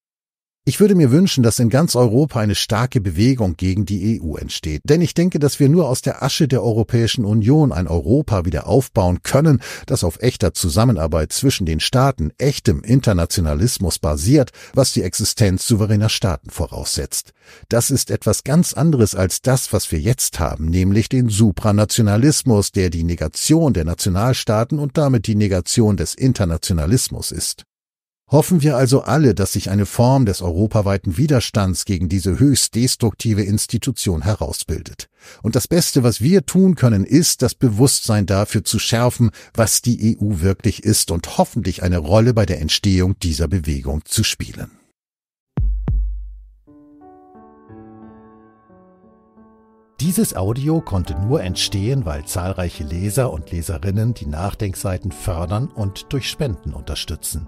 Ich würde mir wünschen, dass in ganz Europa eine starke Bewegung gegen die EU entsteht, denn ich denke, dass wir nur aus der Asche der Europäischen Union ein Europa wieder aufbauen können, das auf echter Zusammenarbeit zwischen den Staaten, echtem Internationalismus basiert, was die Existenz souveräner Staaten voraussetzt. Das ist etwas ganz anderes als das, was wir jetzt haben, nämlich den Supranationalismus, der die Negation der Nationalstaaten und damit die Negation des Internationalismus ist. Hoffen wir also alle, dass sich eine Form des europaweiten Widerstands gegen diese höchst destruktive Institution herausbildet. Und das Beste, was wir tun können, ist, das Bewusstsein dafür zu schärfen, was die EU wirklich ist und hoffentlich eine Rolle bei der Entstehung dieser Bewegung zu spielen. Dieses Audio konnte nur entstehen, weil zahlreiche Leser und Leserinnen die Nachdenkseiten fördern und durch Spenden unterstützen.